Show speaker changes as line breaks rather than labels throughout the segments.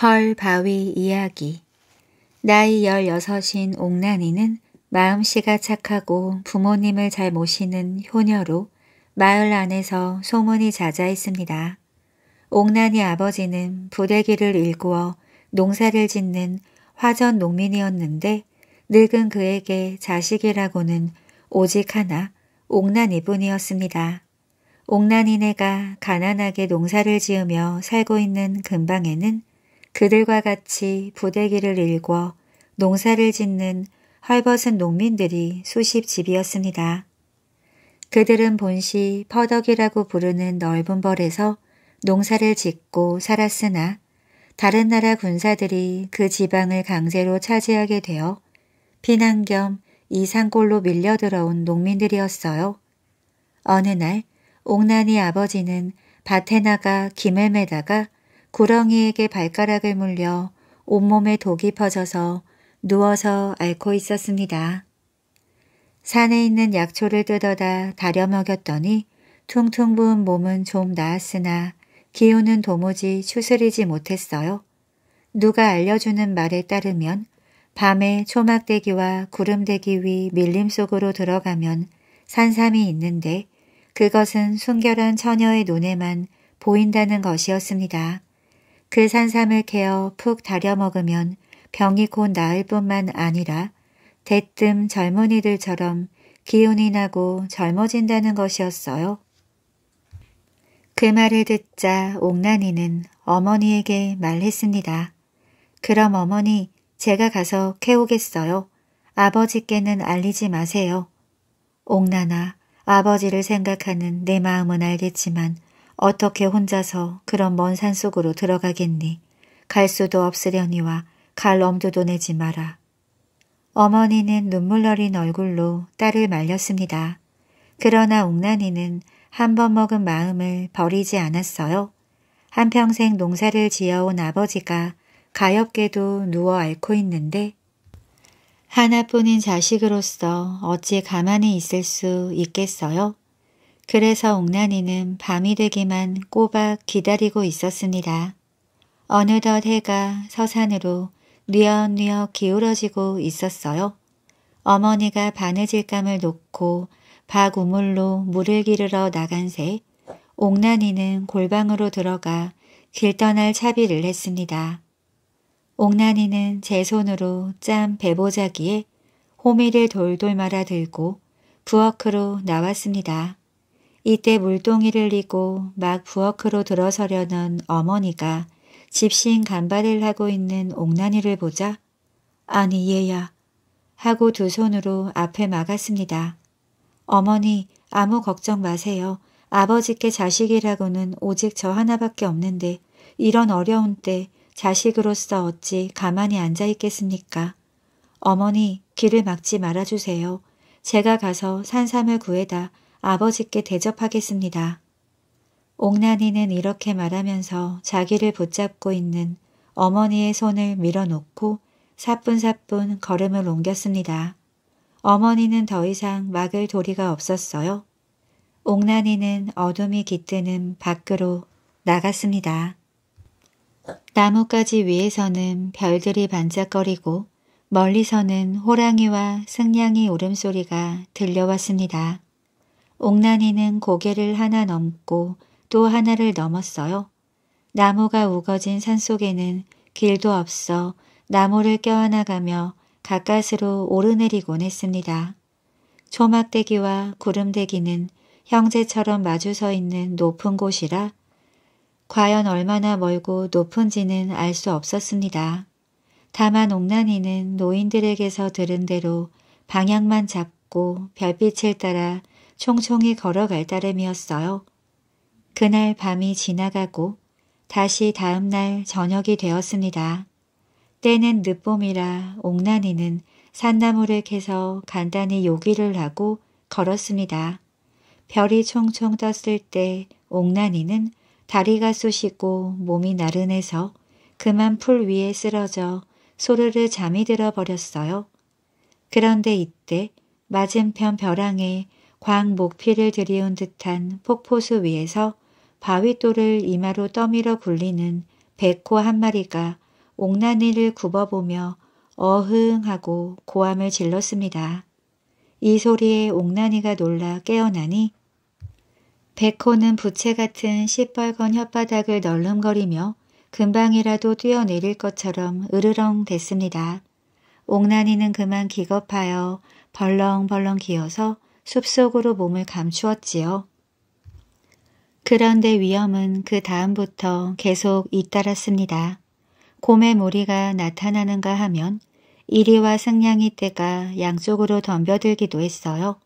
펄 바위 이야기 나이 16인 옥란이는 마음씨가 착하고 부모님을 잘 모시는 효녀로 마을 안에서 소문이 자자 있습니다. 옥란이 아버지는 부대기를 일구어 농사를 짓는 화전 농민이었는데 늙은 그에게 자식이라고는 오직 하나 옥란이뿐이었습니다. 옥란이네가 가난하게 농사를 지으며 살고 있는 근방에는 그들과 같이 부대기를 일궈 농사를 짓는 헐벗은 농민들이 수십 집이었습니다. 그들은 본시 퍼덕이라고 부르는 넓은 벌에서 농사를 짓고 살았으나 다른 나라 군사들이 그 지방을 강제로 차지하게 되어 피난 겸 이산골로 밀려 들어온 농민들이었어요. 어느 날옥란이 아버지는 밭에 나가 김을 매다가 구렁이에게 발가락을 물려 온몸에 독이 퍼져서 누워서 앓고 있었습니다. 산에 있는 약초를 뜯어다 다려 먹였더니 퉁퉁 부은 몸은 좀 나았으나 기운은 도무지 추스리지 못했어요. 누가 알려주는 말에 따르면 밤에 초막대기와 구름대기 위 밀림 속으로 들어가면 산삼이 있는데 그것은 순결한 처녀의 눈에만 보인다는 것이었습니다. 그 산삼을 캐어 푹 다려 먹으면 병이 곧 나을 뿐만 아니라 대뜸 젊은이들처럼 기운이 나고 젊어진다는 것이었어요. 그 말을 듣자 옥란이는 어머니에게 말했습니다. 그럼 어머니 제가 가서 캐오겠어요. 아버지께는 알리지 마세요. 옥란아 아버지를 생각하는 내 마음은 알겠지만 어떻게 혼자서 그런 먼 산속으로 들어가겠니? 갈 수도 없으려니와 갈 엄두도 내지 마라. 어머니는 눈물 어린 얼굴로 딸을 말렸습니다. 그러나 옥란이는 한 번 먹은 마음을 버리지 않았어요. 한평생 농사를 지어온 아버지가 가엾게도 누워 앓고 있는데 하나뿐인 자식으로서 어찌 가만히 있을 수 있겠어요? 그래서 옥나니는 밤이 되기만 꼬박 기다리고 있었습니다. 어느덧 해가 서산으로 뉘엿뉘엿 기울어지고 있었어요. 어머니가 바느질감을 놓고 박 우물로 물을 기르러 나간 새옥나니는 골방으로 들어가 길 떠날 차비를 했습니다. 옥나니는제 손으로 짠 배보자기에 호미를 돌돌 말아 들고 부엌으로 나왔습니다. 이때 물동이를 이고 막 부엌으로 들어서려는 어머니가 집신 간발을 하고 있는 옥난이를 보자 아니 얘야 하고 두 손으로 앞에 막았습니다. 어머니 아무 걱정 마세요. 아버지께 자식이라고는 오직 저 하나밖에 없는데 이런 어려운 때 자식으로서 어찌 가만히 앉아 있겠습니까? 어머니 길을 막지 말아주세요. 제가 가서 산삼을 구해다 아버지께 대접하겠습니다. 옥란이는 이렇게 말하면서 자기를 붙잡고 있는 어머니의 손을 밀어놓고 사뿐사뿐 걸음을 옮겼습니다. 어머니는 더 이상 막을 도리가 없었어요. 옥란이는 어둠이 깃드는 밖으로 나갔습니다. 나뭇가지 위에서는 별들이 반짝거리고 멀리서는 호랑이와 승냥이 울음소리가 들려왔습니다. 옥란이는 고개를 하나 넘고 또 하나를 넘었어요. 나무가 우거진 산속에는 길도 없어 나무를 껴안아가며 가까스로 오르내리곤 했습니다. 초막대기와 구름대기는 형제처럼 마주 서 있는 높은 곳이라 과연 얼마나 멀고 높은지는 알 수 없었습니다. 다만 옥난이는 노인들에게서 들은 대로 방향만 잡고 별빛을 따라 총총히 걸어갈 따름이었어요. 그날 밤이 지나가고 다시 다음날 저녁이 되었습니다. 때는 늦봄이라 옥난이는 산나무를 캐서 간단히 요기를 하고 걸었습니다. 별이 총총 떴을 때 옥난이는 다리가 쑤시고 몸이 나른해서 그만 풀 위에 쓰러져 소르르 잠이 들어버렸어요. 그런데 이때 맞은편 벼랑에 광 목피를 들이운 듯한 폭포수 위에서 바윗돌을 이마로 떠밀어 굴리는 백호 한 마리가 옥나니를 굽어보며 어흥하고 고함을 질렀습니다. 이 소리에 옥나니가 놀라 깨어나니 백호는 부채 같은 시뻘건 혓바닥을 널름거리며 금방이라도 뛰어내릴 것처럼 으르렁 댔습니다. 옥나니는 그만 기겁하여 벌렁벌렁 기어서 숲속으로 몸을 감추었지요. 그런데 위험은 그 다음부터 계속 잇따랐습니다. 곰의 무리가 나타나는가 하면 이리와 승냥이 떼가 양쪽으로 덤벼들기도 했어요.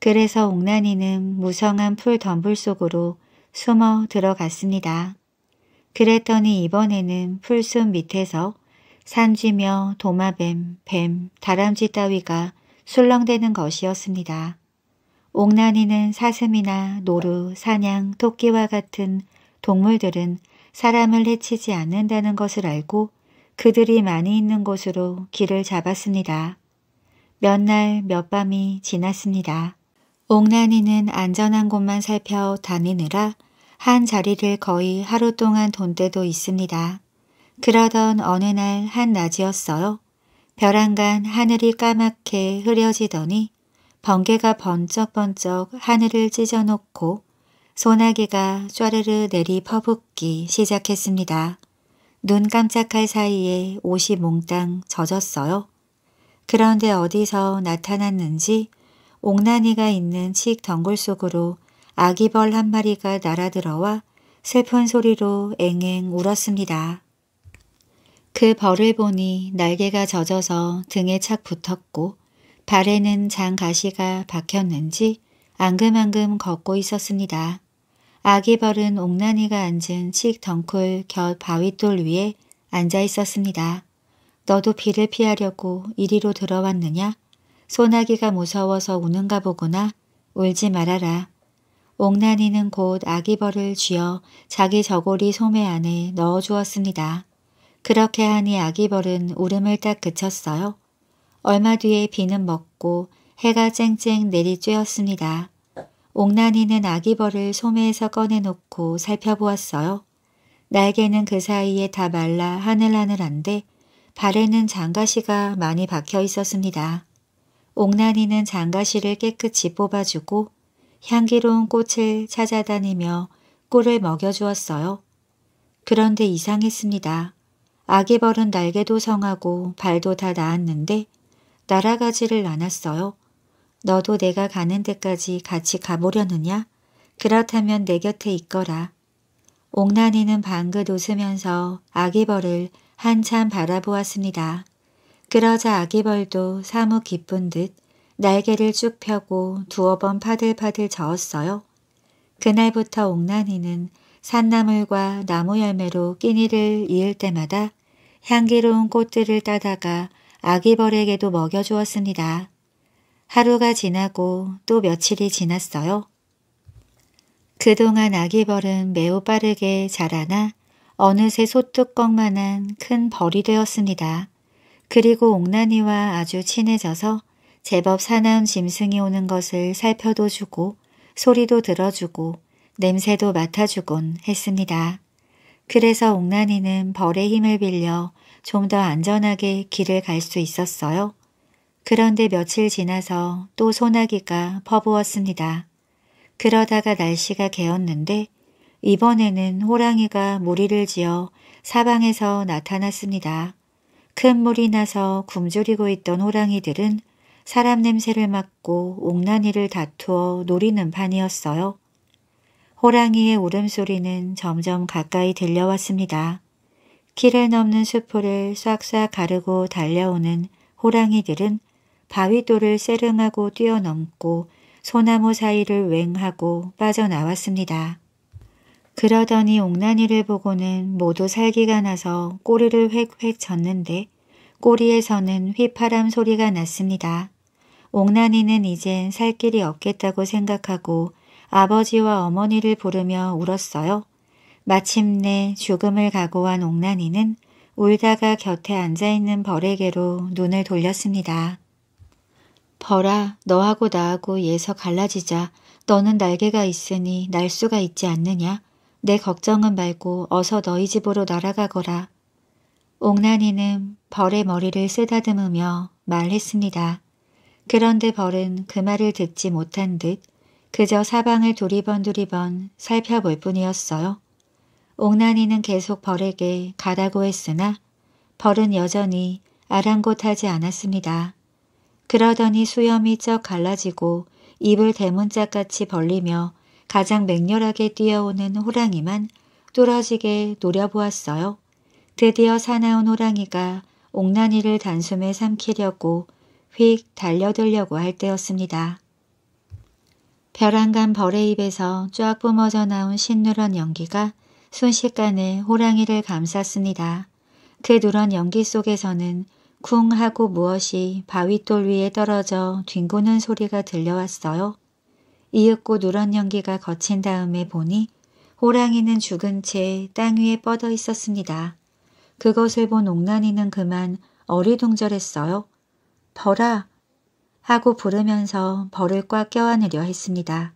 그래서 옥난이는 무성한 풀 덤불 속으로 숨어 들어갔습니다. 그랬더니 이번에는 풀숲 밑에서 산지며 도마뱀, 뱀, 다람쥐 따위가 술렁대는 것이었습니다. 옥난이는 사슴이나 노루, 사냥, 토끼와 같은 동물들은 사람을 해치지 않는다는 것을 알고 그들이 많이 있는 곳으로 길을 잡았습니다. 몇 날, 몇 밤이 지났습니다. 옥난이는 안전한 곳만 살펴 다니느라 한 자리를 거의 하루 동안 돈 때도 있습니다. 그러던 어느 날 한낮이었어요. 벼랑간 하늘이 까맣게 흐려지더니 번개가 번쩍번쩍 하늘을 찢어놓고 소나기가 쫘르르 내리 퍼붓기 시작했습니다. 눈 깜짝할 사이에 옷이 몽땅 젖었어요. 그런데 어디서 나타났는지 옥난이가 있는 칡 덩굴 속으로 아기벌 한 마리가 날아들어와 슬픈 소리로 앵앵 울었습니다. 그 벌을 보니 날개가 젖어서 등에 착 붙었고 발에는 장가시가 박혔는지 앙금앙금 걷고 있었습니다. 아기 벌은 옥난이가 앉은 칡 덩쿨 곁 바위돌 위에 앉아 있었습니다. 너도 비를 피하려고 이리로 들어왔느냐? 소나기가 무서워서 우는가 보구나. 울지 말아라. 옥난이는 곧 아기 벌을 쥐어 자기 저고리 소매 안에 넣어주었습니다. 그렇게 하니 아기 벌은 울음을 딱 그쳤어요. 얼마 뒤에 비는 먹고 해가 쨍쨍 내리쬐었습니다. 옥란이는 아기 벌을 소매에서 꺼내놓고 살펴보았어요. 날개는 그 사이에 다 말라 하늘하늘한데 발에는 장가시가 많이 박혀 있었습니다. 옥란이는 장가시를 깨끗이 뽑아주고 향기로운 꽃을 찾아다니며 꿀을 먹여주었어요. 그런데 이상했습니다. 아기 벌은 날개도 성하고 발도 다 나았는데 날아가지를 않았어요. 너도 내가 가는 데까지 같이 가보려느냐? 그렇다면 내 곁에 있거라. 옥란이는 방긋 웃으면서 아기벌을 한참 바라보았습니다. 그러자 아기벌도 사뭇 기쁜 듯 날개를 쭉 펴고 두어 번 파들파들 저었어요. 그날부터 옥란이는 산나물과 나무 열매로 끼니를 이을 때마다 향기로운 꽃들을 따다가 아기벌에게도 먹여주었습니다. 하루가 지나고 또 며칠이 지났어요. 그동안 아기벌은 매우 빠르게 자라나 어느새 소뚜껑만한 큰 벌이 되었습니다. 그리고 옥난이와 아주 친해져서 제법 사나운 짐승이 오는 것을 살펴도 주고 소리도 들어주고 냄새도 맡아주곤 했습니다. 그래서 옥란이는 벌의 힘을 빌려 좀 더 안전하게 길을 갈 수 있었어요. 그런데 며칠 지나서 또 소나기가 퍼부었습니다. 그러다가 날씨가 개었는데 이번에는 호랑이가 무리를 지어 사방에서 나타났습니다. 큰 물이 나서 굶주리고 있던 호랑이들은 사람 냄새를 맡고 옥난이를 다투어 노리는 판이었어요. 호랑이의 울음소리는 점점 가까이 들려왔습니다. 길을 넘는 수포를 싹싹 가르고 달려오는 호랑이들은 바위돌을 세릉하고 뛰어넘고 소나무 사이를 웽하고 빠져나왔습니다. 그러더니 옥나니를 보고는 모두 살기가 나서 꼬리를 획획 쳤는데 꼬리에서는 휘파람 소리가 났습니다. 옥나니는 이젠 살 길이 없겠다고 생각하고 아버지와 어머니를 부르며 울었어요. 마침내 죽음을 각오한 옥란이는 울다가 곁에 앉아있는 벌에게로 눈을 돌렸습니다. 벌아, 너하고 나하고 예서 갈라지자. 너는 날개가 있으니 날 수가 있지 않느냐? 내 걱정은 말고 어서 너희 집으로 날아가거라. 옥란이는 벌의 머리를 쓰다듬으며 말했습니다. 그런데 벌은 그 말을 듣지 못한 듯 그저 사방을 두리번두리번 살펴볼 뿐이었어요. 옥난이는 계속 벌에게 가라고 했으나 벌은 여전히 아랑곳하지 않았습니다. 그러더니 수염이 쩍 갈라지고 입을 대문짝같이 벌리며 가장 맹렬하게 뛰어오는 호랑이만 뚫어지게 노려보았어요. 드디어 사나운 호랑이가 옥난이를 단숨에 삼키려고 휙 달려들려고 할 때였습니다. 벼랑간 벌의 입에서 쫙 뿜어져 나온 신누런 연기가 순식간에 호랑이를 감쌌습니다. 그 누런 연기 속에서는 쿵 하고 무엇이 바윗돌 위에 떨어져 뒹구는 소리가 들려왔어요. 이윽고 누런 연기가 거친 다음에 보니 호랑이는 죽은 채 땅 위에 뻗어 있었습니다. 그것을 본 옥란이는 그만 어리둥절했어요. 벌아, 하고 부르면서 벌을 꽉 껴안으려 했습니다.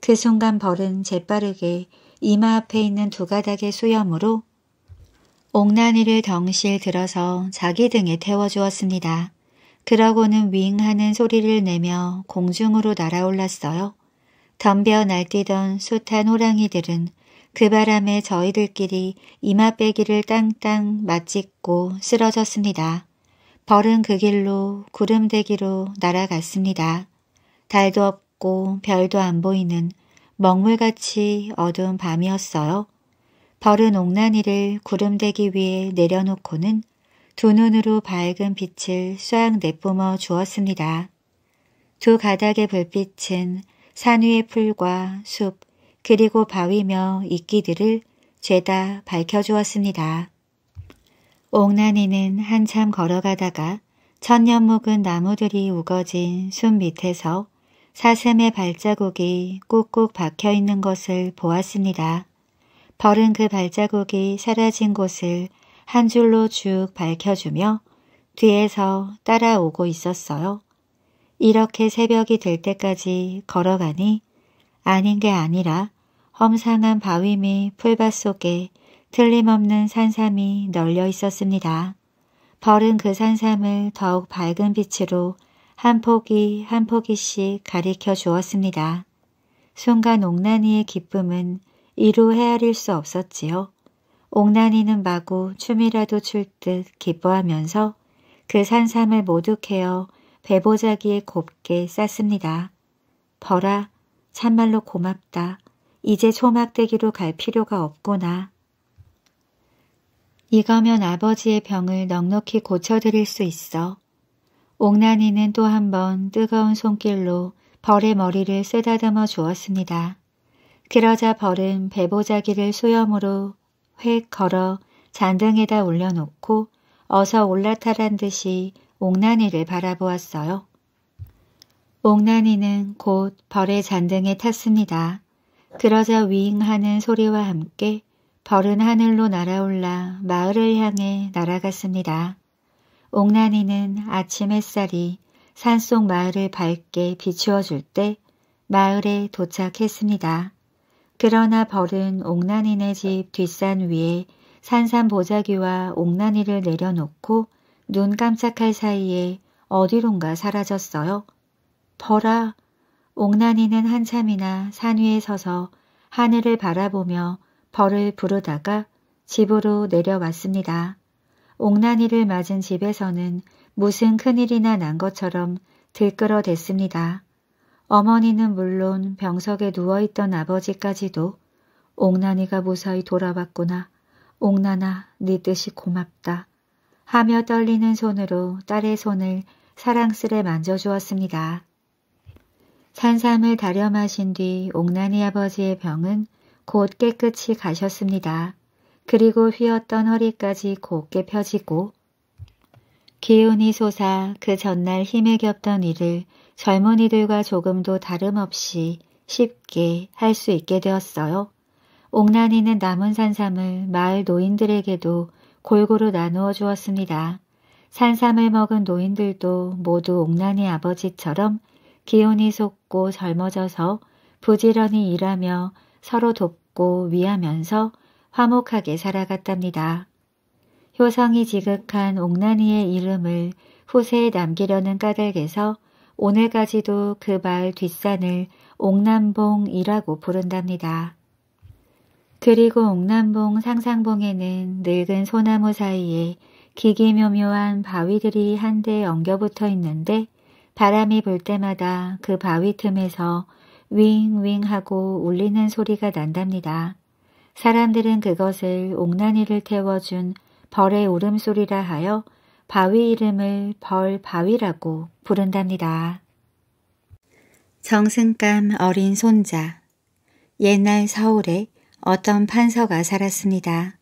그 순간 벌은 재빠르게 이마 앞에 있는 두 가닥의 수염으로 옥나니를 덩실 들어서 자기 등에 태워주었습니다. 그러고는 윙 하는 소리를 내며 공중으로 날아올랐어요. 덤벼 날뛰던 숱한 호랑이들은 그 바람에 저희들끼리 이마빼기를 땅땅 맞짓고 쓰러졌습니다. 벌은 그 길로 구름대기로 날아갔습니다. 달도 없고 별도 안 보이는 먹물같이 어두운 밤이었어요. 벌은 옥난이를 구름대기 위에 내려놓고는 두 눈으로 밝은 빛을 쏴악 내뿜어 주었습니다. 두 가닥의 불빛은 산 위의 풀과 숲 그리고 바위며 이끼들을 죄다 밝혀주었습니다. 옥난이는 한참 걸어가다가 천년 묵은 나무들이 우거진 숲 밑에서 사슴의 발자국이 꾹꾹 박혀있는 것을 보았습니다. 벌은 그 발자국이 사라진 곳을 한 줄로 쭉 밝혀주며 뒤에서 따라오고 있었어요. 이렇게 새벽이 될 때까지 걸어가니 아닌 게 아니라 험상한 바위 및 풀밭 속에 틀림없는 산삼이 널려 있었습니다. 벌은 그 산삼을 더욱 밝은 빛으로 한 포기 한 포기씩 가리켜 주었습니다. 순간 옥나니의 기쁨은 이루 헤아릴 수 없었지요. 옥나니는 마구 춤이라도 출 듯 기뻐하면서 그 산삼을 모두 캐어 배보자기에 곱게 쌌습니다. 벌아, 참말로 고맙다. 이제 소막대기로 갈 필요가 없구나. 이거면 아버지의 병을 넉넉히 고쳐드릴 수 있어. 옥란이는 또 한번 뜨거운 손길로 벌의 머리를 쓰다듬어 주었습니다. 그러자 벌은 배보자기를 수염으로 획 걸어 잔등에다 올려놓고 어서 올라타란 듯이 옥난이를 바라보았어요. 옥난이는 곧 벌의 잔등에 탔습니다. 그러자 윙하는 소리와 함께 벌은 하늘로 날아올라 마을을 향해 날아갔습니다. 옥난이는 아침 햇살이 산속 마을을 밝게 비추어 줄 때 마을에 도착했습니다. 그러나 벌은 옥난이네 집 뒷산 위에 산산보자기와 옥난이를 내려놓고 눈 깜짝할 사이에 어디론가 사라졌어요. 벌아, 옥난이는 한참이나 산 위에 서서 하늘을 바라보며 벌을 부르다가 집으로 내려왔습니다. 옥난이를 맞은 집에서는 무슨 큰일이나 난 것처럼 들끓어댔습니다. 어머니는 물론 병석에 누워있던 아버지까지도 옥난이가 무사히 돌아왔구나. 옥난아, 네 뜻이 고맙다. 하며 떨리는 손으로 딸의 손을 사랑스레 만져주었습니다. 산삼을 다려 마신 뒤 옥난이 아버지의 병은 곧 깨끗이 가셨습니다. 그리고 휘었던 허리까지 곱게 펴지고 기운이 솟아 그 전날 힘에 겹던 일을 젊은이들과 조금도 다름없이 쉽게 할 수 있게 되었어요. 옥란이는 남은 산삼을 마을 노인들에게도 골고루 나누어 주었습니다. 산삼을 먹은 노인들도 모두 옥란이 아버지처럼 기운이 솟고 젊어져서 부지런히 일하며 서로 돕고 받고 위하면서 화목하게 살아갔답니다. 효성이 지극한 옥나니의 이름을 후세에 남기려는 까닭에서 오늘까지도 그 마을 뒷산을 옥남봉이라고 부른답니다. 그리고 옥남봉 상상봉에는 늙은 소나무 사이에 기기묘묘한 바위들이 한데 엉겨붙어 있는데 바람이 불 때마다 그 바위 틈에서 윙윙 하고 울리는 소리가 난답니다. 사람들은 그것을 옥난이를 태워준 벌의 울음소리라 하여 바위 이름을 벌바위라고 부른답니다. 정승감 어린 손자 옛날 서울에 어떤 판서가 살았습니다.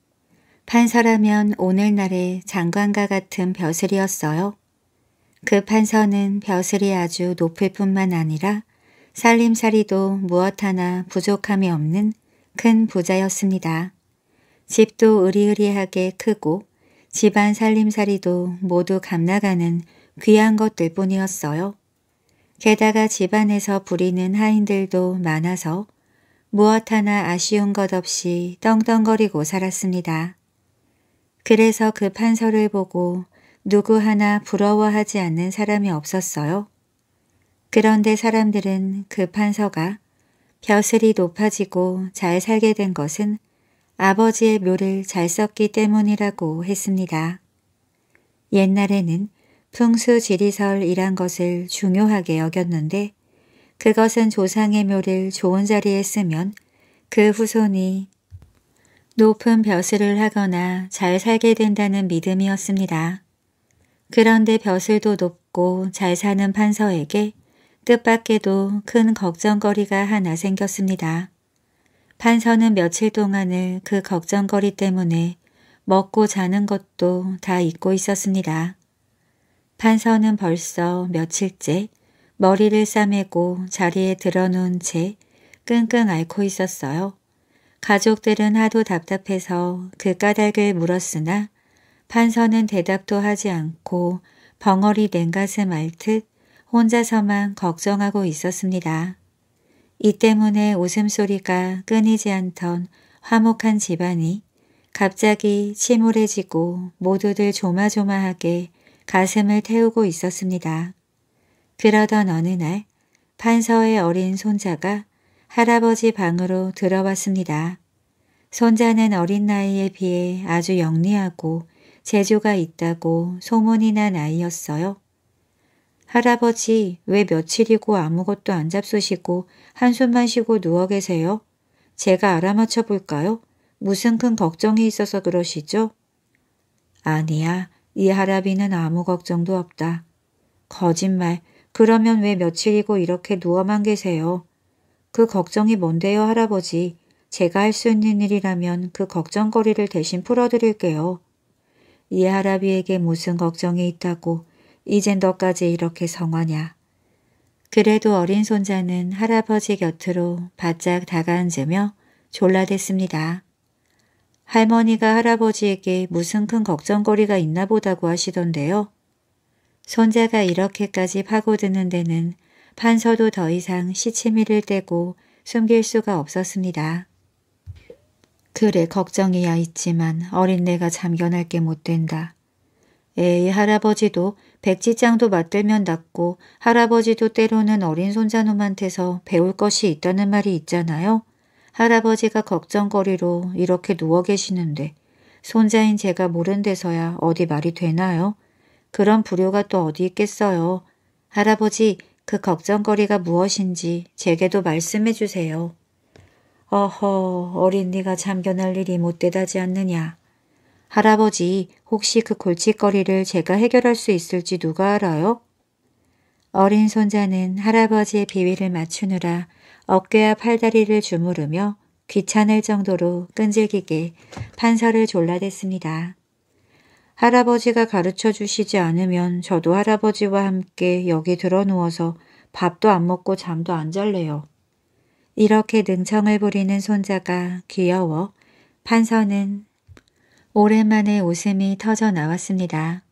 판서라면 오늘날의 장관과 같은 벼슬이었어요. 그 판서는 벼슬이 아주 높을 뿐만 아니라 살림살이도 무엇 하나 부족함이 없는 큰 부자였습니다. 집도 으리으리하게 크고 집안 살림살이도 모두 감나가는 귀한 것들 뿐이었어요. 게다가 집안에서 부리는 하인들도 많아서 무엇 하나 아쉬운 것 없이 떵떵거리고 살았습니다. 그래서 그 판서를 보고 누구 하나 부러워하지 않는 사람이 없었어요. 그런데 사람들은 그 판서가 벼슬이 높아지고 잘 살게 된 것은 아버지의 묘를 잘 썼기 때문이라고 했습니다. 옛날에는 풍수지리설이란 것을 중요하게 여겼는데 그것은 조상의 묘를 좋은 자리에 쓰면 그 후손이 높은 벼슬을 하거나 잘 살게 된다는 믿음이었습니다. 그런데 벼슬도 높고 잘 사는 판서에게 뜻밖에도 큰 걱정거리가 하나 생겼습니다. 판서는 며칠 동안을 그 걱정거리 때문에 먹고 자는 것도 다 잊고 있었습니다. 판서는 벌써 며칠째 머리를 싸매고 자리에 들어놓은 채 끙끙 앓고 있었어요. 가족들은 하도 답답해서 그 까닭을 물었으나 판서는 대답도 하지 않고 벙어리 냉가슴 알듯 혼자서만 걱정하고 있었습니다. 이 때문에 웃음소리가 끊이지 않던 화목한 집안이 갑자기 침울해지고 모두들 조마조마하게 가슴을 태우고 있었습니다. 그러던 어느 날 판서의 어린 손자가 할아버지 방으로 들어왔습니다. 손자는 어린 나이에 비해 아주 영리하고 재주가 있다고 소문이 난 아이였어요. 할아버지, 왜 며칠이고 아무것도 안 잡수시고 한숨만 쉬고 누워 계세요? 제가 알아맞혀 볼까요? 무슨 큰 걱정이 있어서 그러시죠? 아니야, 이 할아비는 아무 걱정도 없다. 거짓말, 그러면 왜 며칠이고 이렇게 누워만 계세요? 그 걱정이 뭔데요, 할아버지? 제가 할 수 있는 일이라면 그 걱정거리를 대신 풀어드릴게요. 이 할아비에게 무슨 걱정이 있다고 이젠 너까지 이렇게 성화냐. 그래도 어린 손자는 할아버지 곁으로 바짝 다가앉으며 졸라댔습니다. 할머니가 할아버지에게 무슨 큰 걱정거리가 있나 보다고 하시던데요. 손자가 이렇게까지 파고드는 데는 판서도 더 이상 시치미를 떼고 숨길 수가 없었습니다. 그래 걱정이야 있지만 어린내가 잠겨날 게 못된다. 에이 할아버지도 백지장도 맞들면 낫고 할아버지도 때로는 어린 손자놈한테서 배울 것이 있다는 말이 있잖아요. 할아버지가 걱정거리로 이렇게 누워 계시는데 손자인 제가 모른 데서야 어디 말이 되나요? 그런 불효가 또 어디 있겠어요. 할아버지 그 걱정거리가 무엇인지 제게도 말씀해 주세요. 어허 어린이가 참견할 일이 못되다지 않느냐. 할아버지, 혹시 그 골칫거리를 제가 해결할 수 있을지 누가 알아요? 어린 손자는 할아버지의 비위를 맞추느라 어깨와 팔다리를 주무르며 귀찮을 정도로 끈질기게 판사를 졸라댔습니다. 할아버지가 가르쳐 주시지 않으면 저도 할아버지와 함께 여기 들어 누워서 밥도 안 먹고 잠도 안 잘래요. 이렇게 능청을 부리는 손자가 귀여워 판서는 오랜만에 웃음이 터져 나왔습니다.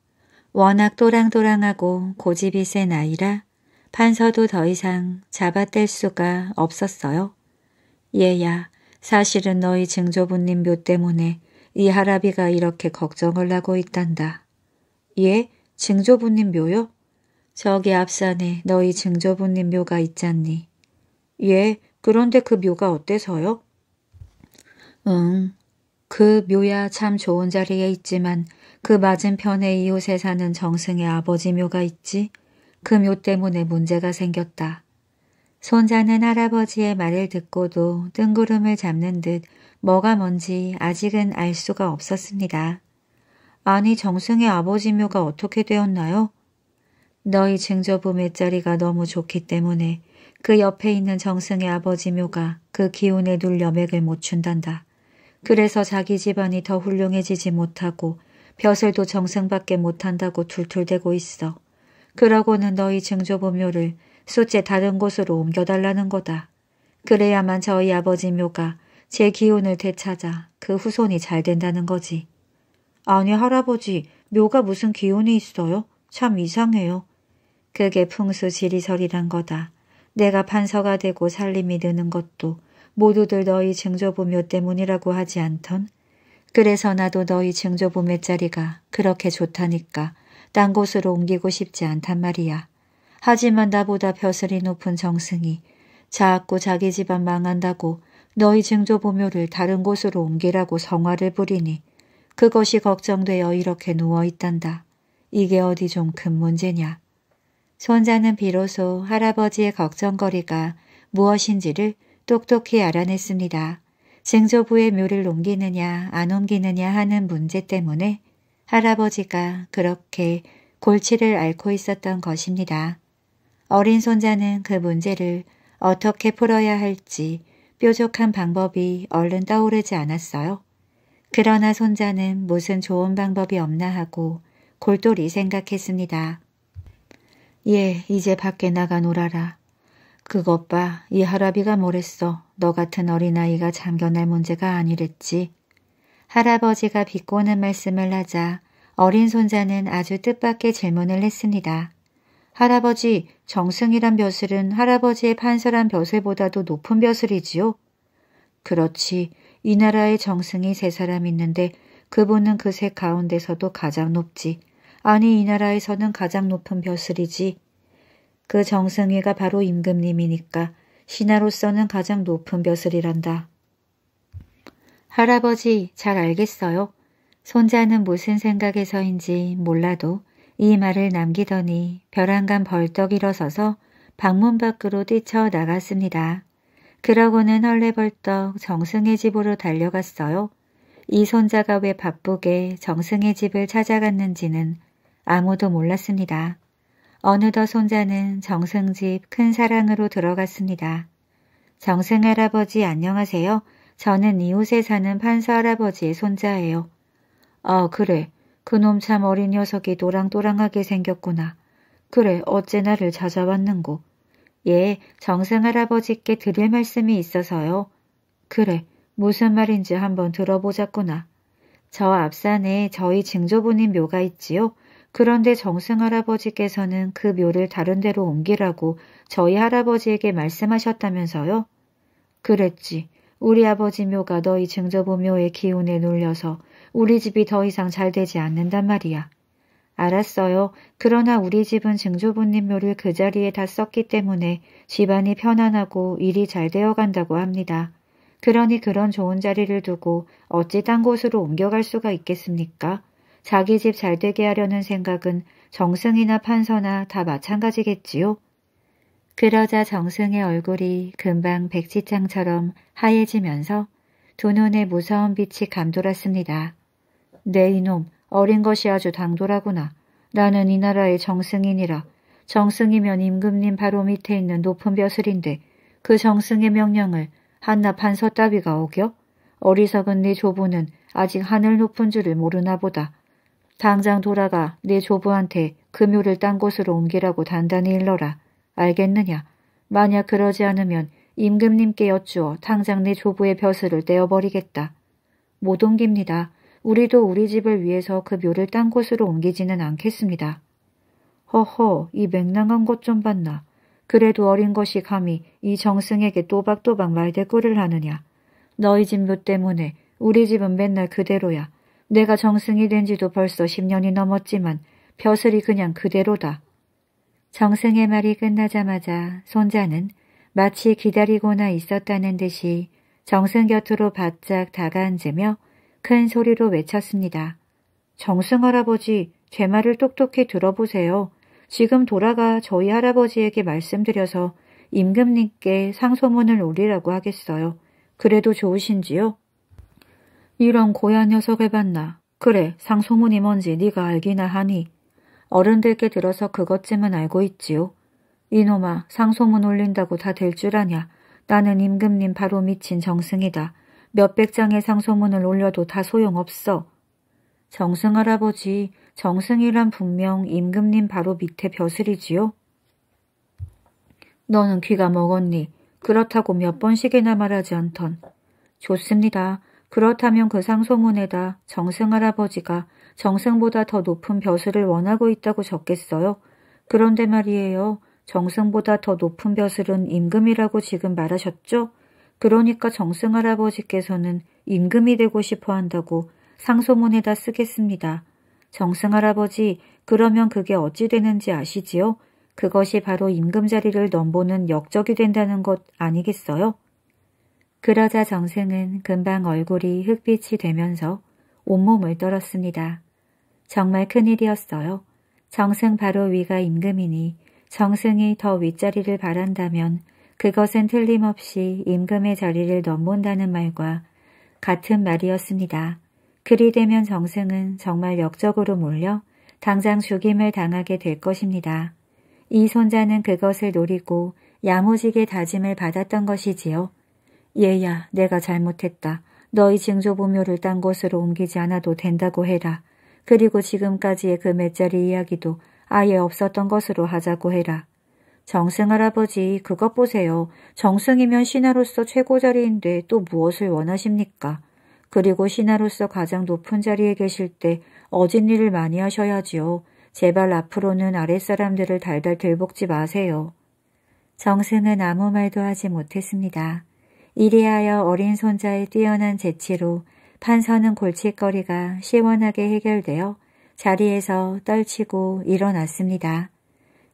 워낙 또랑또랑하고 고집이 센 아이라 판서도 더 이상 잡아뗄 수가 없었어요. 얘야, 사실은 너희 증조부님 묘 때문에 이 할아비가 이렇게 걱정을 하고 있단다. 예? 증조부님 묘요? 저기 앞산에 너희 증조부님 묘가 있잖니. 예, 그런데 그 묘가 어때서요? 응, 그 묘야 참 좋은 자리에 있지만 그 맞은편에 이웃에 사는 정승의 아버지 묘가 있지 그 묘 때문에 문제가 생겼다. 손자는 할아버지의 말을 듣고도 뜬구름을 잡는 듯 뭐가 뭔지 아직은 알 수가 없었습니다. 아니 정승의 아버지 묘가 어떻게 되었나요? 너희 증조부맷 자리가 너무 좋기 때문에 그 옆에 있는 정승의 아버지 묘가 그 기운에 눌려 맥을 못 춘단다. 그래서 자기 집안이 더 훌륭해지지 못하고 벼슬도 정승밖에 못한다고 툴툴대고 있어. 그러고는 너희 증조부묘를 숫째 다른 곳으로 옮겨달라는 거다. 그래야만 저희 아버지 묘가 제 기운을 되찾아 그 후손이 잘 된다는 거지. 아니 할아버지, 묘가 무슨 기운이 있어요? 참 이상해요. 그게 풍수 지리설이란 거다. 내가 판서가 되고 살림이 느는 것도 모두들 너희 증조부묘 때문이라고 하지 않던 그래서 나도 너희 증조부묘 자리가 그렇게 좋다니까 딴 곳으로 옮기고 싶지 않단 말이야. 하지만 나보다 벼슬이 높은 정승이 자꾸 자기 집안 망한다고 너희 증조부묘를 다른 곳으로 옮기라고 성화를 부리니 그것이 걱정되어 이렇게 누워있단다. 이게 어디 좀 큰 문제냐. 손자는 비로소 할아버지의 걱정거리가 무엇인지를 똑똑히 알아냈습니다. 생조부의 묘를 옮기느냐 안 옮기느냐 하는 문제 때문에 할아버지가 그렇게 골치를 앓고 있었던 것입니다. 어린 손자는 그 문제를 어떻게 풀어야 할지 뾰족한 방법이 얼른 떠오르지 않았어요. 그러나 손자는 무슨 좋은 방법이 없나 하고 골똘히 생각했습니다. 예, 이제 밖에 나가 놀아라. 그것 봐. 이 할아비가 뭐랬어. 너 같은 어린아이가 잠겨날 문제가 아니랬지. 할아버지가 비꼬는 말씀을 하자 어린 손자는 아주 뜻밖의 질문을 했습니다. 할아버지, 정승이란 벼슬은 할아버지의 판서란 벼슬보다도 높은 벼슬이지요? 그렇지. 이 나라에 정승이 세 사람 있는데 그분은 그 세 가운데서도 가장 높지. 아니 이 나라에서는 가장 높은 벼슬이지. 그 정승위가 바로 임금님이니까 신하로서는 가장 높은 벼슬이란다. 할아버지 잘 알겠어요. 손자는 무슨 생각에서인지 몰라도 이 말을 남기더니 벼랑간 벌떡 일어서서 방문 밖으로 뛰쳐 나갔습니다. 그러고는 헐레벌떡 정승의 집으로 달려갔어요. 이 손자가 왜 바쁘게 정승의 집을 찾아갔는지는 아무도 몰랐습니다. 어느덧 손자는 정승집 큰 사랑으로 들어갔습니다. 정승 할아버지 안녕하세요. 저는 이웃에 사는 판사 할아버지의 손자예요. 아 그래. 그놈 참 어린 녀석이 노랑노랑하게 생겼구나. 그래 어째 나를 찾아왔는고. 예, 정승 할아버지께 드릴 말씀이 있어서요. 그래, 무슨 말인지 한번 들어보자꾸나. 저 앞산에 저희 증조부님 묘가 있지요. 그런데 정승 할아버지께서는 그 묘를 다른 데로 옮기라고 저희 할아버지에게 말씀하셨다면서요? 그랬지. 우리 아버지 묘가 너희 증조부 묘의 기운에 눌려서 우리 집이 더 이상 잘 되지 않는단 말이야. 알았어요. 그러나 우리 집은 증조부님 묘를 그 자리에 다 썼기 때문에 집안이 편안하고 일이 잘 되어 간다고 합니다. 그러니 그런 좋은 자리를 두고 어찌 딴 곳으로 옮겨갈 수가 있겠습니까? 자기 집 잘 되게 하려는 생각은 정승이나 판서나 다 마찬가지겠지요. 그러자 정승의 얼굴이 금방 백지장처럼 하얘지면서 두 눈에 무서운 빛이 감돌았습니다. 내 네, 이놈 어린 것이 아주 당돌하구나. 나는 이 나라의 정승인이라 정승이면 임금님 바로 밑에 있는 높은 벼슬인데 그 정승의 명령을 한나 판서 따위가 어겨? 어리석은 네 조부는 아직 하늘 높은 줄을 모르나 보다. 당장 돌아가 네 조부한테 금요를 딴 곳으로 옮기라고 단단히 일러라. 알겠느냐? 만약 그러지 않으면 임금님께 여쭈어 당장 네 조부의 벼슬을 떼어버리겠다. 못 옮깁니다. 우리도 우리 집을 위해서 급요를 딴 곳으로 옮기지는 않겠습니다. 허허, 이 맹랑한 것 좀 봤나. 그래도 어린 것이 감히 이 정승에게 또박또박 말대꾸를 하느냐. 너희 집 묘 때문에 우리 집은 맨날 그대로야. 내가 정승이 된 지도 벌써 10년이 넘었지만 벼슬이 그냥 그대로다. 정승의 말이 끝나자마자 손자는 마치 기다리고나 있었다는 듯이 정승 곁으로 바짝 다가앉으며 큰 소리로 외쳤습니다. 정승 할아버지, 제 말을 똑똑히 들어보세요. 지금 돌아가 저희 할아버지에게 말씀드려서 임금님께 상소문을 올리라고 하겠어요. 그래도 좋으신지요? 이런 고얀 녀석을 봤나. 그래 상소문이 뭔지 네가 알기나 하니. 어른들께 들어서 그것쯤은 알고 있지요. 이놈아 상소문 올린다고 다 될 줄 아냐. 나는 임금님 바로 미친 정승이다. 몇 백 장의 상소문을 올려도 다 소용없어. 정승 할아버지, 정승이란 분명 임금님 바로 밑에 벼슬이지요? 너는 귀가 먹었니? 그렇다고 몇 번씩이나 말하지 않던. 좋습니다. 그렇다면 그 상소문에다 정승할아버지가 정승보다 더 높은 벼슬을 원하고 있다고 적겠어요. 그런데 말이에요. 정승보다 더 높은 벼슬은 임금이라고 지금 말하셨죠? 그러니까 정승할아버지께서는 임금이 되고 싶어 한다고 상소문에다 쓰겠습니다. 정승할아버지 그러면 그게 어찌 되는지 아시지요? 그것이 바로 임금 자리를 넘보는 역적이 된다는 것 아니겠어요? 그러자 정승은 금방 얼굴이 흙빛이 되면서 온몸을 떨었습니다. 정말 큰일이었어요. 정승 바로 위가 임금이니 정승이 더 윗자리를 바란다면 그것은 틀림없이 임금의 자리를 넘본다는 말과 같은 말이었습니다. 그리 되면 정승은 정말 역적으로 몰려 당장 죽임을 당하게 될 것입니다. 이 손자는 그것을 노리고 야무지게 다짐을 받았던 것이지요. 얘야, 내가 잘못했다. 너희 징조보묘를딴 곳으로 옮기지 않아도 된다고 해라. 그리고 지금까지의 그 몇자리 이야기도 아예 없었던 것으로 하자고 해라. 정승 할아버지, 그것 보세요. 정승이면 신하로서 최고 자리인데 또 무엇을 원하십니까? 그리고 신하로서 가장 높은 자리에 계실 때 어진 일을 많이 하셔야지요. 제발 앞으로는 아랫사람들을 달달 들복지 마세요. 정승은 아무 말도 하지 못했습니다. 이리하여 어린 손자의 뛰어난 재치로 판서는 골칫거리가 시원하게 해결되어 자리에서 떨치고 일어났습니다.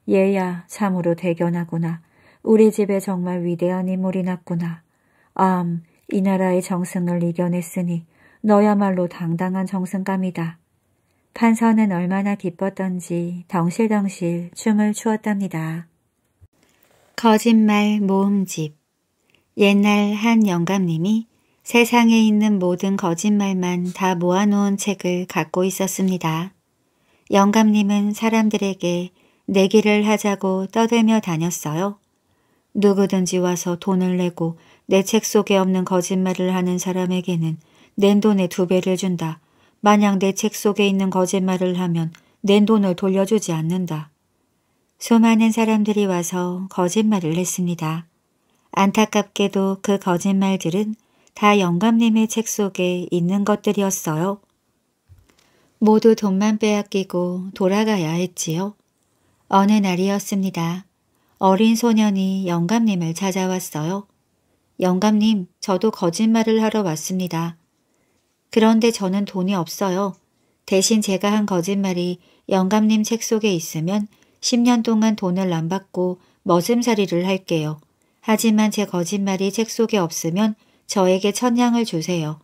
얘야 참으로 대견하구나. 우리 집에 정말 위대한 인물이 났구나. 암, 이 나라의 정승을 이겨냈으니 너야말로 당당한 정승감이다. 판서는 얼마나 기뻤던지 덩실덩실 춤을 추었답니다. 거짓말 모음집 옛날 한 영감님이 세상에 있는 모든 거짓말만 다 모아놓은 책을 갖고 있었습니다. 영감님은 사람들에게 내기를 하자고 떠들며 다녔어요. 누구든지 와서 돈을 내고 내 책 속에 없는 거짓말을 하는 사람에게는 낸 돈의 두 배를 준다. 만약 내 책 속에 있는 거짓말을 하면 낸 돈을 돌려주지 않는다. 수많은 사람들이 와서 거짓말을 했습니다. 안타깝게도 그 거짓말들은 다 영감님의 책 속에 있는 것들이었어요. 모두 돈만 빼앗기고 돌아가야 했지요. 어느 날이었습니다. 어린 소년이 영감님을 찾아왔어요. 영감님, 저도 거짓말을 하러 왔습니다. 그런데 저는 돈이 없어요. 대신 제가 한 거짓말이 영감님 책 속에 있으면 10년 동안 돈을 안 받고 머슴살이를 할게요. 하지만 제 거짓말이 책 속에 없으면 저에게 천냥을 주세요.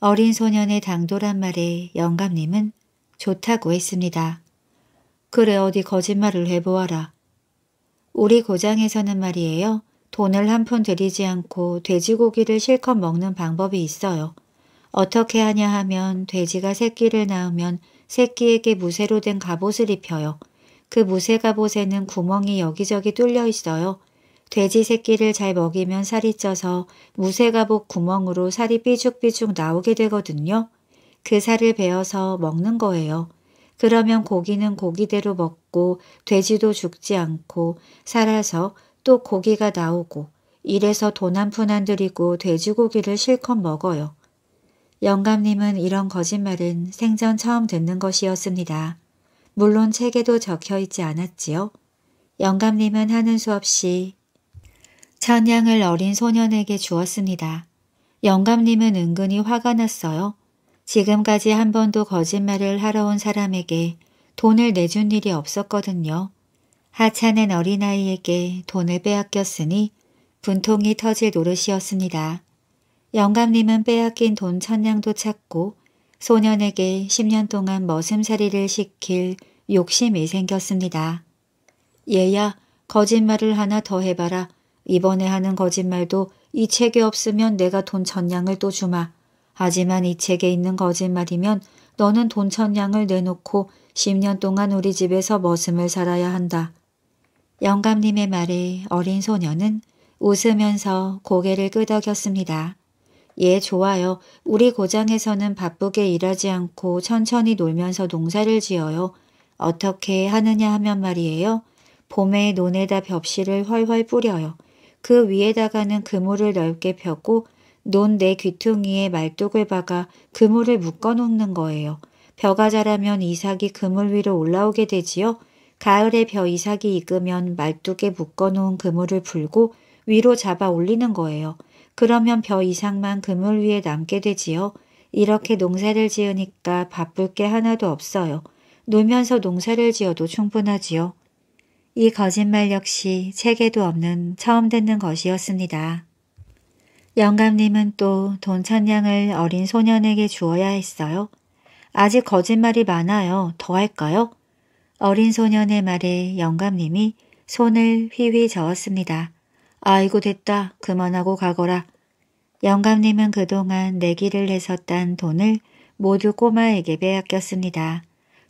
어린 소년의 당돌한 말에 영감님은 좋다고 했습니다. 그래 어디 거짓말을 해보아라. 우리 고장에서는 말이에요. 돈을 한 푼 들이지 않고 돼지고기를 실컷 먹는 방법이 있어요. 어떻게 하냐 하면 돼지가 새끼를 낳으면 새끼에게 무쇠로 된 갑옷을 입혀요. 그 무쇠 갑옷에는 구멍이 여기저기 뚫려 있어요. 돼지 새끼를 잘 먹이면 살이 쪄서 무쇠가복 구멍으로 살이 삐죽삐죽 나오게 되거든요. 그 살을 베어서 먹는 거예요. 그러면 고기는 고기대로 먹고 돼지도 죽지 않고 살아서 또 고기가 나오고 이래서 돈 한 푼 안 들이고 돼지고기를 실컷 먹어요. 영감님은 이런 거짓말은 생전 처음 듣는 것이었습니다. 물론 책에도 적혀 있지 않았지요. 영감님은 하는 수 없이 찬양을 어린 소년에게 주었습니다. 영감님은 은근히 화가 났어요. 지금까지 한 번도 거짓말을 하러 온 사람에게 돈을 내준 일이 없었거든요. 하찮은 어린아이에게 돈을 빼앗겼으니 분통이 터질 노릇이었습니다. 영감님은 빼앗긴 돈 천냥도 찾고 소년에게 10년 동안 머슴살이를 시킬 욕심이 생겼습니다. 얘야 거짓말을 하나 더 해봐라. 이번에 하는 거짓말도 이 책에 없으면 내가 돈 천냥을 또 주마. 하지만 이 책에 있는 거짓말이면 너는 돈 천냥을 내놓고 10년 동안 우리 집에서 머슴을 살아야 한다. 영감님의 말에 어린 소녀는 웃으면서 고개를 끄덕였습니다. 예, 좋아요. 우리 고장에서는 바쁘게 일하지 않고 천천히 놀면서 농사를 지어요. 어떻게 하느냐 하면 말이에요. 봄에 논에다 벽실을 훨훨 뿌려요. 그 위에다가는 그물을 넓게 펴고 논 내 귀퉁이에 말뚝을 박아 그물을 묶어 놓는 거예요. 벼가 자라면 이삭이 그물 위로 올라오게 되지요. 가을에 벼 이삭이 익으면 말뚝에 묶어 놓은 그물을 불고 위로 잡아 올리는 거예요. 그러면 벼 이삭만 그물 위에 남게 되지요. 이렇게 농사를 지으니까 바쁠 게 하나도 없어요. 놀면서 농사를 지어도 충분하지요. 이 거짓말 역시 책에도 없는 처음 듣는 것이었습니다. 영감님은 또 돈 천냥을 어린 소년에게 주어야 했어요. 아직 거짓말이 많아요. 더 할까요? 어린 소년의 말에 영감님이 손을 휘휘 저었습니다. 아이고 됐다. 그만하고 가거라. 영감님은 그동안 내기를 해서 딴 돈을 모두 꼬마에게 빼앗겼습니다.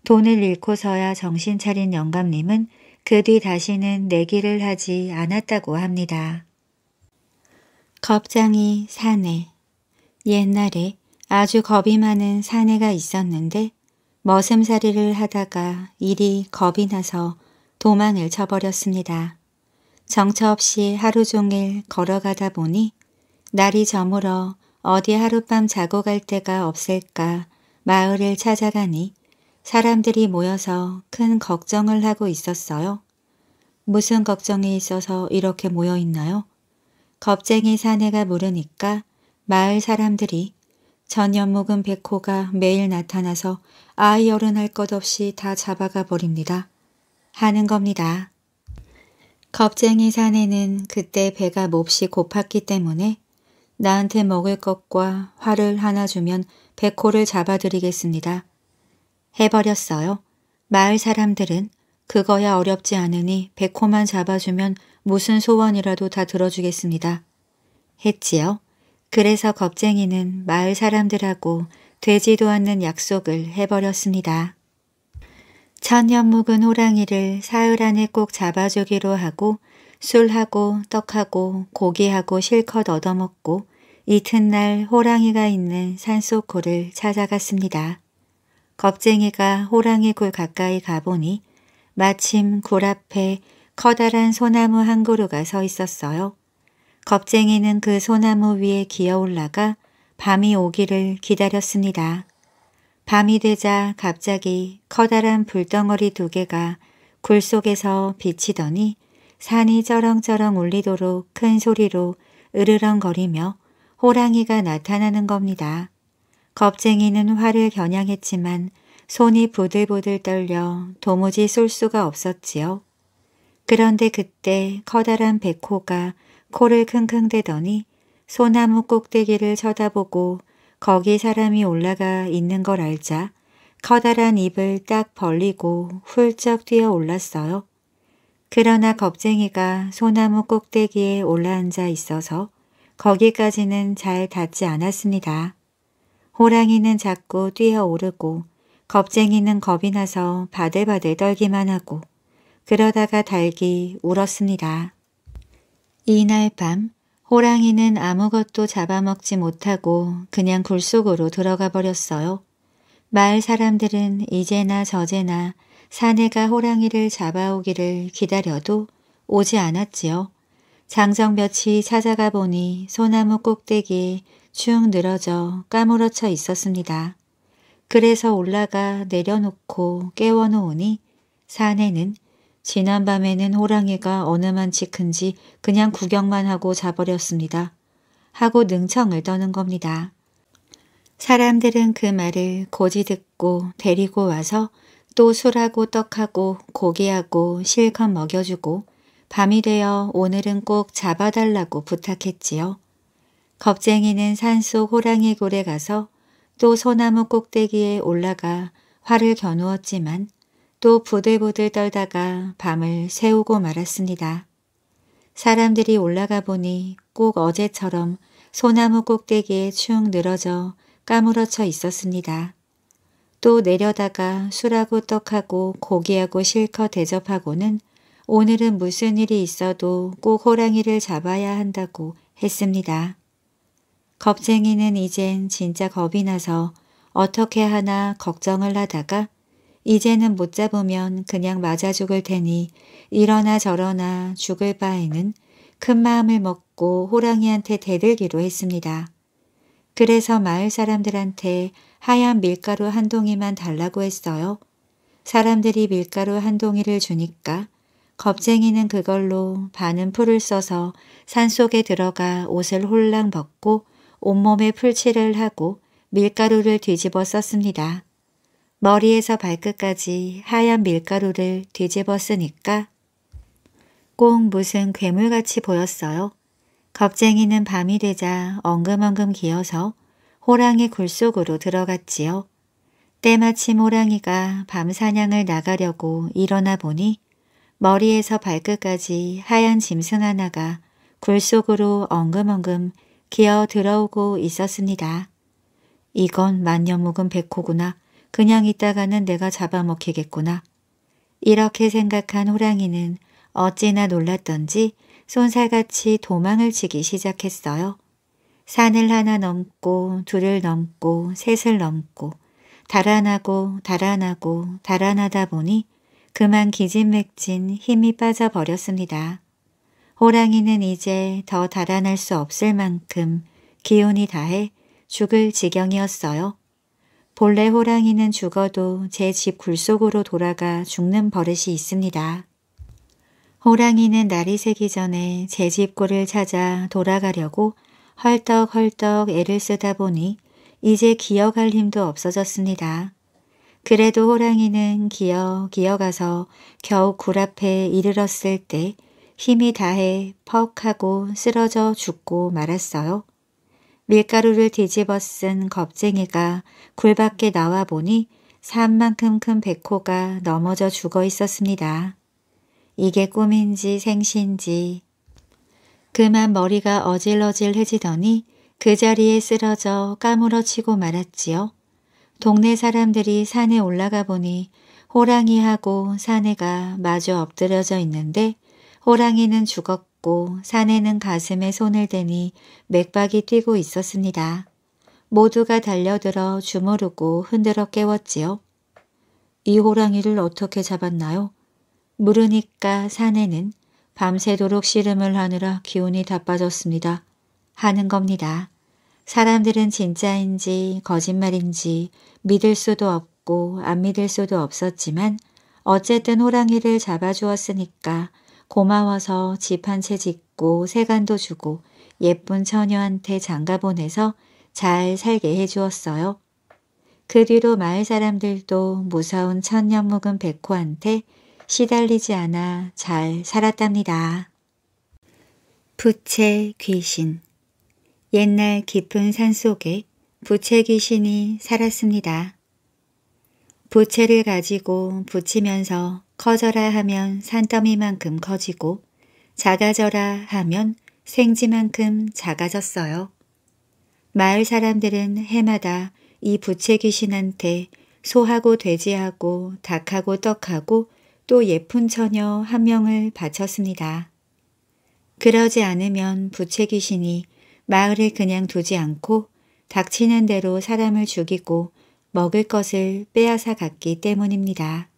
돈을 잃고서야 정신 차린 영감님은 그뒤 다시는 내기를 하지 않았다고 합니다. 겁장이 사내 옛날에 아주 겁이 많은 사내가 있었는데 머슴살이를 하다가 일이 겁이 나서 도망을 쳐버렸습니다. 정처 없이 하루 종일 걸어가다 보니 날이 저물어 어디 하룻밤 자고 갈 데가 없을까 마을을 찾아가니 사람들이 모여서 큰 걱정을 하고 있었어요. 무슨 걱정이 있어서 이렇게 모여 있나요? 겁쟁이 사내가 물으니까 마을 사람들이 전염 묵은 백호가 매일 나타나서 아이 어른 할 것 없이 다 잡아가 버립니다. 하는 겁니다. 겁쟁이 사내는 그때 배가 몹시 고팠기 때문에 나한테 먹을 것과 화를 하나 주면 백호를 잡아드리겠습니다. 해버렸어요. 마을 사람들은 그거야 어렵지 않으니 백호만 잡아주면 무슨 소원이라도 다 들어주겠습니다. 했지요. 그래서 겁쟁이는 마을 사람들하고 되지도 않는 약속을 해버렸습니다. 천년 묵은 호랑이를 사흘 안에 꼭 잡아주기로 하고 술하고 떡하고 고기하고 실컷 얻어먹고 이튿날 호랑이가 있는 산속 고를 찾아갔습니다. 겁쟁이가 호랑이 굴 가까이 가보니 마침 굴 앞에 커다란 소나무 한 그루가 서 있었어요. 겁쟁이는 그 소나무 위에 기어 올라가 밤이 오기를 기다렸습니다. 밤이 되자 갑자기 커다란 불덩어리 두 개가 굴 속에서 비치더니 산이 쩌렁쩌렁 울리도록 큰 소리로 으르렁거리며 호랑이가 나타나는 겁니다. 겁쟁이는 화를 겨냥했지만 손이 부들부들 떨려 도무지 쏠 수가 없었지요. 그런데 그때 커다란 백호가 코를 킁킁대더니 소나무 꼭대기를 쳐다보고 거기 사람이 올라가 있는 걸 알자 커다란 입을 딱 벌리고 훌쩍 뛰어 올랐어요. 그러나 겁쟁이가 소나무 꼭대기에 올라앉아 있어서 거기까지는 잘 닿지 않았습니다. 호랑이는 자꾸 뛰어오르고 겁쟁이는 겁이 나서 바들바들 떨기만 하고 그러다가 달기 울었습니다. 이날 밤 호랑이는 아무것도 잡아먹지 못하고 그냥 굴속으로 들어가 버렸어요. 마을 사람들은 이제나 저제나 사내가 호랑이를 잡아오기를 기다려도 오지 않았지요. 장정 볕이 찾아가 보니 소나무 꼭대기에 쭉 늘어져 까무러쳐 있었습니다. 그래서 올라가 내려놓고 깨워놓으니 사내는 지난밤에는 호랑이가 어느만치 큰지 그냥 구경만 하고 자버렸습니다. 하고 능청을 떠는 겁니다. 사람들은 그 말을 고지 듣고 데리고 와서 또 술하고 떡하고 고기하고 실컷 먹여주고 밤이 되어 오늘은 꼭 잡아달라고 부탁했지요. 겁쟁이는 산속 호랑이 굴에 가서 또 소나무 꼭대기에 올라가 활을 겨누었지만 또 부들부들 떨다가 밤을 새우고 말았습니다. 사람들이 올라가 보니 꼭 어제처럼 소나무 꼭대기에 축 늘어져 까무러쳐 있었습니다. 또 내려다가 술하고 떡하고 고기하고 실컷 대접하고는 오늘은 무슨 일이 있어도 꼭 호랑이를 잡아야 한다고 했습니다. 겁쟁이는 이젠 진짜 겁이 나서 어떻게 하나 걱정을 하다가 이제는 못 잡으면 그냥 맞아 죽을 테니 이러나 저러나 죽을 바에는 큰 마음을 먹고 호랑이한테 대들기로 했습니다. 그래서 마을 사람들한테 하얀 밀가루 한 동이만 달라고 했어요. 사람들이 밀가루 한 동이를 주니까 겁쟁이는 그걸로 반은 풀을 써서 산속에 들어가 옷을 홀랑 벗고 온몸에 풀칠을 하고 밀가루를 뒤집어 썼습니다. 머리에서 발끝까지 하얀 밀가루를 뒤집어 쓰니까 꼭 무슨 괴물같이 보였어요. 겁쟁이는 밤이 되자 엉금엉금 기어서 호랑이 굴속으로 들어갔지요. 때마침 호랑이가 밤 사냥을 나가려고 일어나 보니 머리에서 발끝까지 하얀 짐승 하나가 굴속으로 엉금엉금 기어 들어오고 있었습니다. 이건 만년묵은 백호구나. 그냥 있다가는 내가 잡아먹히겠구나. 이렇게 생각한 호랑이는 어찌나 놀랐던지 손살같이 도망을 치기 시작했어요. 산을 하나 넘고 둘을 넘고 셋을 넘고 달아나고 달아나고 달아나다 보니 그만 기진맥진 힘이 빠져버렸습니다. 호랑이는 이제 더 달아날 수 없을 만큼 기운이 다해 죽을 지경이었어요. 본래 호랑이는 죽어도 제 집 굴속으로 돌아가 죽는 버릇이 있습니다. 호랑이는 날이 새기 전에 제 집 굴을 찾아 돌아가려고 헐떡헐떡 애를 쓰다 보니 이제 기어갈 힘도 없어졌습니다. 그래도 호랑이는 기어 기어가서 겨우 굴 앞에 이르렀을 때 힘이 다해 퍽 하고 쓰러져 죽고 말았어요. 밀가루를 뒤집어 쓴 겁쟁이가 굴 밖에 나와 보니 산만큼 큰 백호가 넘어져 죽어 있었습니다. 이게 꿈인지 생신지 그만 머리가 어질러질해지더니 그 자리에 쓰러져 까무러치고 말았지요. 동네 사람들이 산에 올라가 보니 호랑이하고 사내가 마주 엎드려져 있는데 호랑이는 죽었고 사내는 가슴에 손을 대니 맥박이 뛰고 있었습니다. 모두가 달려들어 주무르고 흔들어 깨웠지요. 이 호랑이를 어떻게 잡았나요? 물으니까 사내는 밤새도록 씨름을 하느라 기운이 다 빠졌습니다. 하는 겁니다. 사람들은 진짜인지 거짓말인지 믿을 수도 없고 안 믿을 수도 없었지만 어쨌든 호랑이를 잡아주었으니까 고마워서 집 한 채 짓고 세간도 주고 예쁜 처녀한테 장가 보내서 잘 살게 해주었어요. 그 뒤로 마을 사람들도 무서운 천년 묵은 백호한테 시달리지 않아 잘 살았답니다. 부채 귀신 옛날 깊은 산속에 부채 귀신이 살았습니다. 부채를 가지고 부치면서 커져라 하면 산더미만큼 커지고 작아져라 하면 생지만큼 작아졌어요. 마을 사람들은 해마다 이 부채 귀신한테 소하고 돼지하고 닭하고 떡하고 또 예쁜 처녀 한 명을 바쳤습니다. 그러지 않으면 부채 귀신이 마을에 그냥 두지 않고 닥치는 대로 사람을 죽이고 먹을 것을 빼앗아 갔기 때문입니다.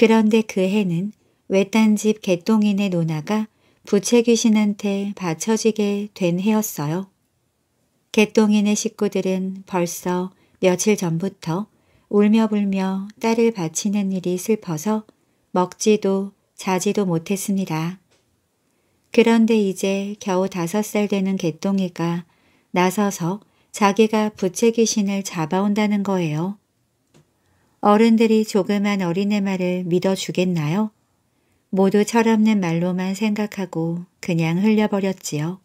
그런데 그 해는 외딴집 개똥이네 노나가 부채 귀신한테 바쳐지게 된 해였어요. 개똥이네 식구들은 벌써 며칠 전부터 울며불며 딸을 바치는 일이 슬퍼서 먹지도 자지도 못했습니다. 그런데 이제 겨우 다섯 살 되는 개똥이가 나서서 자기가 부채 귀신을 잡아온다는 거예요. 어른들이 조그만 어린애 말을 믿어주겠나요? 모두 철없는 말로만 생각하고 그냥 흘려버렸지요.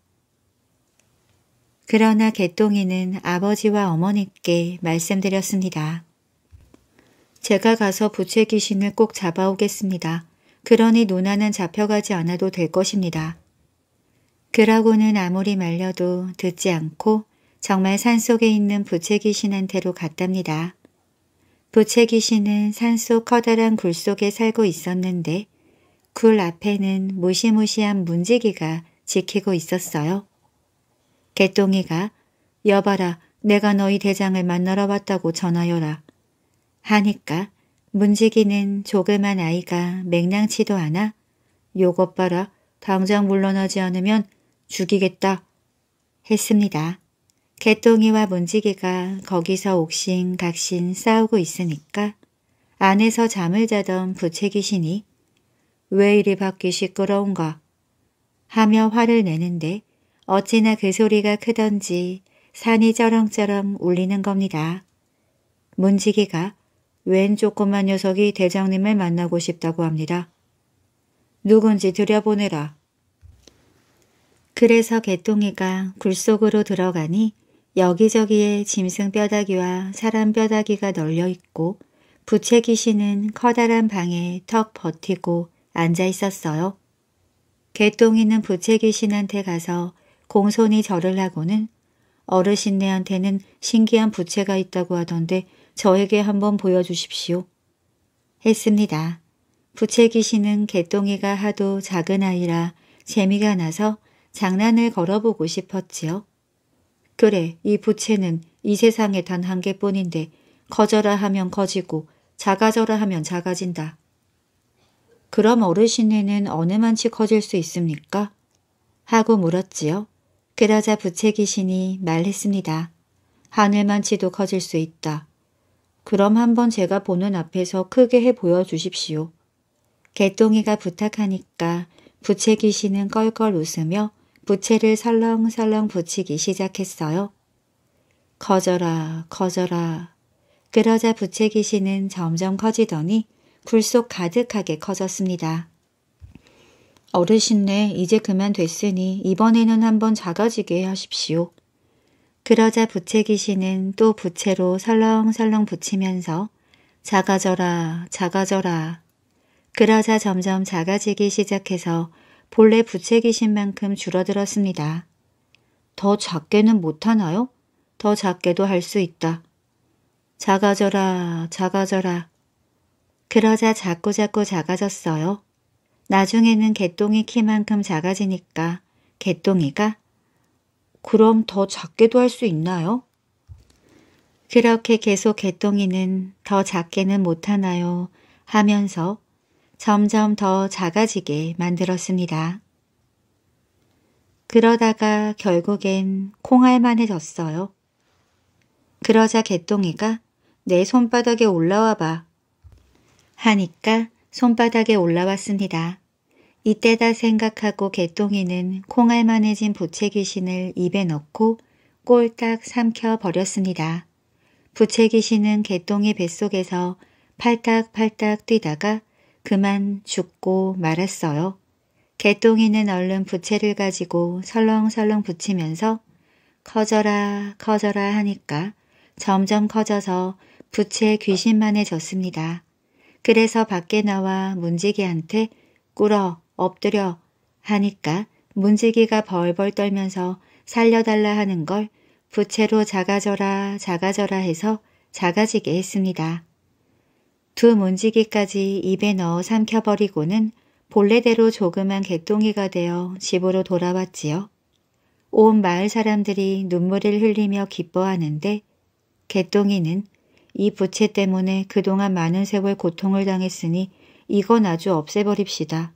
그러나 개똥이는 아버지와 어머니께 말씀드렸습니다. 제가 가서 부채 귀신을 꼭 잡아오겠습니다. 그러니 누나는 잡혀가지 않아도 될 것입니다. 그러고는 아무리 말려도 듣지 않고 정말 산속에 있는 부채 귀신한테로 갔답니다. 부채귀신은 그 산속 커다란 굴 속에 살고 있었는데 굴 앞에는 무시무시한 문지기가 지키고 있었어요. 개똥이가 여봐라 내가 너희 대장을 만나러 왔다고 전하여라 하니까 문지기는 조그만 아이가 맹랑치도 않아 요것 봐라 당장 물러나지 않으면 죽이겠다 했습니다. 개똥이와 문지기가 거기서 옥신각신 싸우고 있으니까 안에서 잠을 자던 부채귀신이 왜 이리 밖이 시끄러운가 하며 화를 내는데 어찌나 그 소리가 크던지 산이 쩌렁쩌렁 울리는 겁니다. 문지기가 웬 조그만 녀석이 대장님을 만나고 싶다고 합니다. 누군지 들여보내라. 그래서 개똥이가 굴속으로 들어가니 여기저기에 짐승 뼈다귀와 사람 뼈다귀가 널려 있고 부채 귀신은 커다란 방에 턱 버티고 앉아 있었어요. 개똥이는 부채 귀신한테 가서 공손히 절을 하고는 어르신네한테는 신기한 부채가 있다고 하던데 저에게 한번 보여주십시오. 했습니다. 부채 귀신은 개똥이가 하도 작은 아이라 재미가 나서 장난을 걸어보고 싶었지요. 그래, 이 부채는 이 세상에 단 한 개뿐인데 커져라 하면 커지고 작아져라 하면 작아진다. 그럼 어르신네는 어느만치 커질 수 있습니까? 하고 물었지요. 그러자 부채 귀신이 말했습니다. 하늘만치도 커질 수 있다. 그럼 한번 제가 보는 앞에서 크게 해 보여주십시오. 개똥이가 부탁하니까 부채 귀신은 껄껄 웃으며 부채를 설렁설렁 붙이기 시작했어요. 커져라 커져라 그러자 부채 귀신은 점점 커지더니 굴속 가득하게 커졌습니다. 어르신네 이제 그만 됐으니 이번에는 한번 작아지게 하십시오. 그러자 부채 귀신은 또 부채로 설렁설렁 붙이면서 작아져라 작아져라 그러자 점점 작아지기 시작해서 본래 부채기신 만큼 줄어들었습니다. 더 작게는 못하나요? 더 작게도 할 수 있다. 작아져라, 작아져라. 그러자 자꾸자꾸 작아졌어요. 나중에는 개똥이 키만큼 작아지니까 개똥이가 그럼 더 작게도 할 수 있나요? 그렇게 계속 개똥이는 더 작게는 못하나요? 하면서 점점 더 작아지게 만들었습니다. 그러다가 결국엔 콩알만해졌어요. 그러자 개똥이가 내 손바닥에 올라와 봐 하니까 손바닥에 올라왔습니다. 이때다 생각하고 개똥이는 콩알만해진 부채 귀신을 입에 넣고 꼴딱 삼켜버렸습니다. 부채 귀신은 개똥이 뱃속에서 팔딱팔딱 뛰다가 그만 죽고 말았어요. 개똥이는 얼른 부채를 가지고 설렁설렁 붙이면서 커져라 커져라 하니까 점점 커져서 부채 귀신만해졌습니다. 그래서 밖에 나와 문지기한테 꿇어 엎드려 하니까 문지기가 벌벌 떨면서 살려달라 하는 걸 부채로 작아져라 작아져라 해서 작아지게 했습니다. 두 문지기까지 입에 넣어 삼켜버리고는 본래대로 조그만 개똥이가 되어 집으로 돌아왔지요. 온 마을 사람들이 눈물을 흘리며 기뻐하는데 개똥이는 이 부채 때문에 그동안 많은 세월 고통을 당했으니 이건 아주 없애버립시다.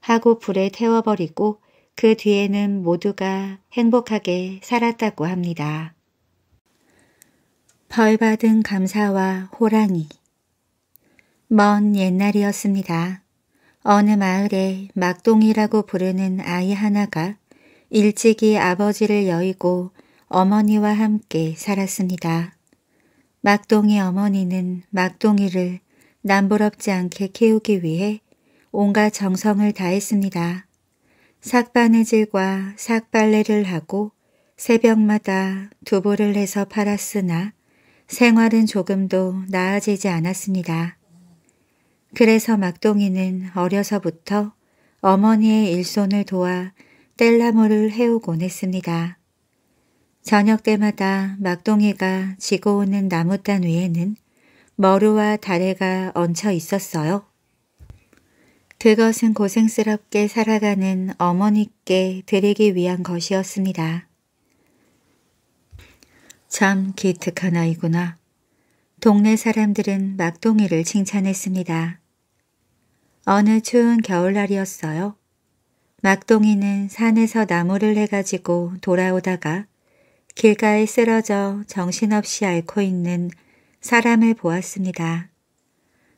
하고 불에 태워버리고 그 뒤에는 모두가 행복하게 살았다고 합니다. 벌 받은 감사와 호랑이 먼 옛날이었습니다. 어느 마을에 막동이라고 부르는 아이 하나가 일찍이 아버지를 여의고 어머니와 함께 살았습니다. 막동이 어머니는 막동이를 남부럽지 않게 키우기 위해 온갖 정성을 다했습니다. 삭바느질과 삭발레를 하고 새벽마다 두부를 해서 팔았으나 생활은 조금도 나아지지 않았습니다. 그래서 막동이는 어려서부터 어머니의 일손을 도와 뗄나무를 해오곤 했습니다. 저녁 때마다 막동이가 지고 오는 나무단 위에는 머루와 다래가 얹혀 있었어요. 그것은 고생스럽게 살아가는 어머니께 드리기 위한 것이었습니다. 참 기특한 아이구나. 동네 사람들은 막동이를 칭찬했습니다. 어느 추운 겨울날이었어요. 막동이는 산에서 나무를 해가지고 돌아오다가 길가에 쓰러져 정신없이 앓고 있는 사람을 보았습니다.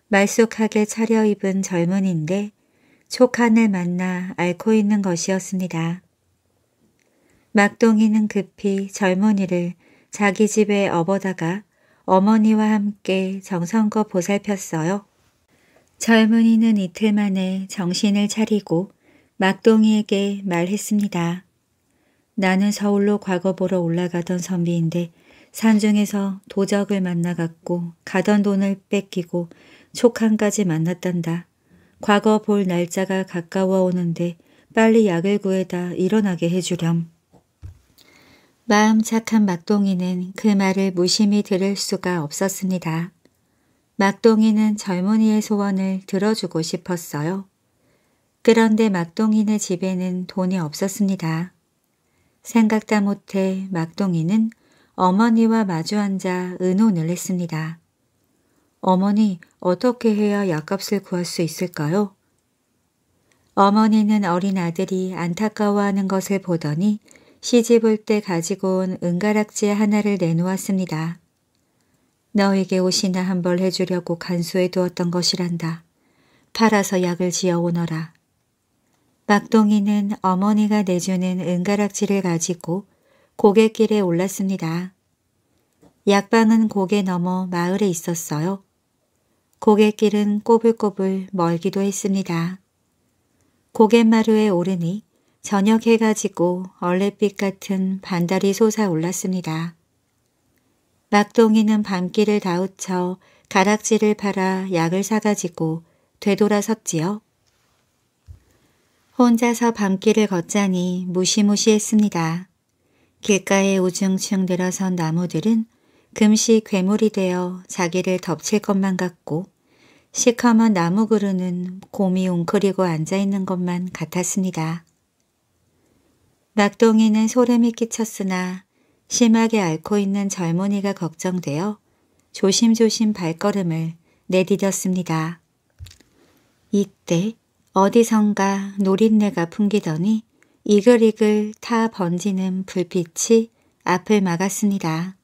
말쑥하게 차려입은 젊은인데 촉한을 만나 앓고 있는 것이었습니다. 막동이는 급히 젊은이를 자기 집에 업어다가 어머니와 함께 정성껏 보살폈어요. 젊은이는 이틀 만에 정신을 차리고 막동이에게 말했습니다. 나는 서울로 과거 보러 올라가던 선비인데 산중에서 도적을 만나갔고 가던 돈을 뺏기고 촉한까지 만났단다. 과거 볼 날짜가 가까워 오는데 빨리 약을 구해다 일어나게 해주렴. 마음 착한 막동이는 그 말을 무심히 들을 수가 없었습니다. 막동이는 젊은이의 소원을 들어주고 싶었어요. 그런데 막동이네 집에는 돈이 없었습니다. 생각다 못해 막동이는 어머니와 마주 앉아 의논을 했습니다. 어머니, 어떻게 해야 약값을 구할 수 있을까요? 어머니는 어린 아들이 안타까워하는 것을 보더니 시집 올때 가지고 온 은가락지 하나를 내놓았습니다. 너에게 옷이나 한 벌 해주려고 간수해 두었던 것이란다. 팔아서 약을 지어 오너라. 막동이는 어머니가 내주는 은가락지를 가지고 고갯길에 올랐습니다. 약방은 고개 넘어 마을에 있었어요. 고갯길은 꼬불꼬불 멀기도 했습니다. 고갯마루에 오르니 저녁 해가 지고 얼레빛 같은 반달이 솟아올랐습니다. 막동이는 밤길을 다우쳐 가락지를 팔아 약을 사가지고 되돌아섰지요. 혼자서 밤길을 걷자니 무시무시했습니다. 길가에 우중충 늘어선 나무들은 금시 괴물이 되어 자기를 덮칠 것만 같고 시커먼 나무 그루는 곰이 웅크리고 앉아있는 것만 같았습니다. 막동이는 소름이 끼쳤으나 심하게 앓고 있는 젊은이가 걱정되어 조심조심 발걸음을 내디뎠습니다. 이때 어디선가 노린내가 풍기더니 이글이글 타 번지는 불빛이 앞을 막았습니다.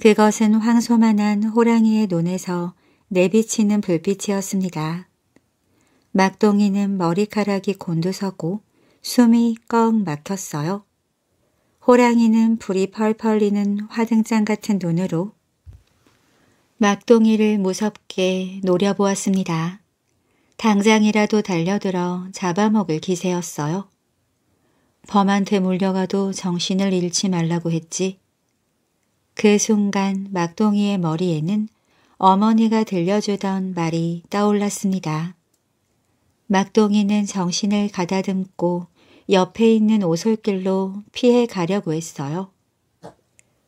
그것은 황소만한 호랑이의 눈에서 내비치는 불빛이었습니다. 막동이는 머리카락이 곤두서고 숨이 꺽 막혔어요. 호랑이는 불이 펄펄리는 화등장 같은 눈으로 막동이를 무섭게 노려보았습니다. 당장이라도 달려들어 잡아먹을 기세였어요. 범한테 물려가도 정신을 잃지 말라고 했지. 그 순간 막동이의 머리에는 어머니가 들려주던 말이 떠올랐습니다. 막동이는 정신을 가다듬고 옆에 있는 오솔길로 피해 가려고 했어요.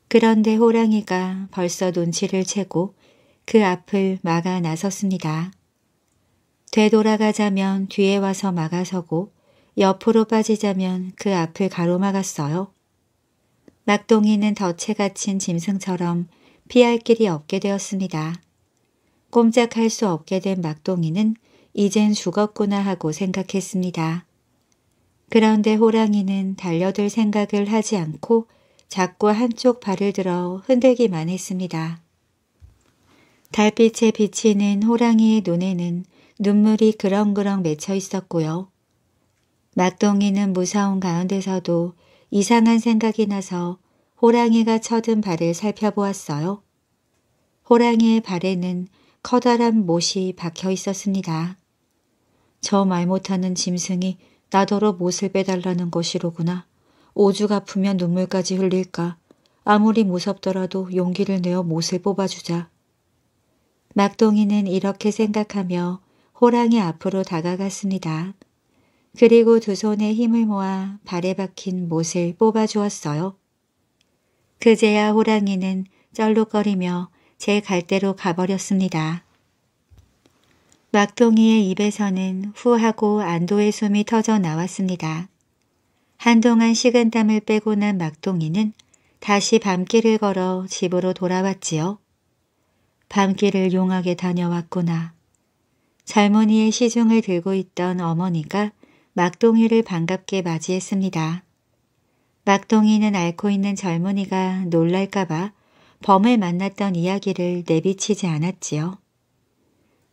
그런데 호랑이가 벌써 눈치를 채고 그 앞을 막아 나섰습니다. 되돌아가자면 뒤에 와서 막아서고 옆으로 빠지자면 그 앞을 가로막았어요. 막동이는 덫에 갇힌 짐승처럼 피할 길이 없게 되었습니다. 꼼짝할 수 없게 된 막동이는 이젠 죽었구나 하고 생각했습니다. 그런데 호랑이는 달려들 생각을 하지 않고 자꾸 한쪽 발을 들어 흔들기만 했습니다. 달빛에 비치는 호랑이의 눈에는 눈물이 그렁그렁 맺혀 있었고요. 막동이는 무서운 가운데서도 이상한 생각이 나서 호랑이가 쳐든 발을 살펴보았어요. 호랑이의 발에는 커다란 못이 박혀 있었습니다. 저 말 못하는 짐승이 나더러 못을 빼달라는 것이로구나. 오주가 아프면 눈물까지 흘릴까. 아무리 무섭더라도 용기를 내어 못을 뽑아주자. 막동이는 이렇게 생각하며 호랑이 앞으로 다가갔습니다. 그리고 두 손에 힘을 모아 발에 박힌 못을 뽑아주었어요. 그제야 호랑이는 쩔룩거리며 제 갈대로 가버렸습니다. 막둥이의 입에서는 후하고 안도의 숨이 터져 나왔습니다. 한동안 식은 땀을 빼고 난 막둥이는 다시 밤길을 걸어 집으로 돌아왔지요. 밤길을 용하게 다녀왔구나. 젊은이의 시중을 들고 있던 어머니가 막둥이를 반갑게 맞이했습니다. 막둥이는 앓고 있는 젊은이가 놀랄까봐 범을 만났던 이야기를 내비치지 않았지요.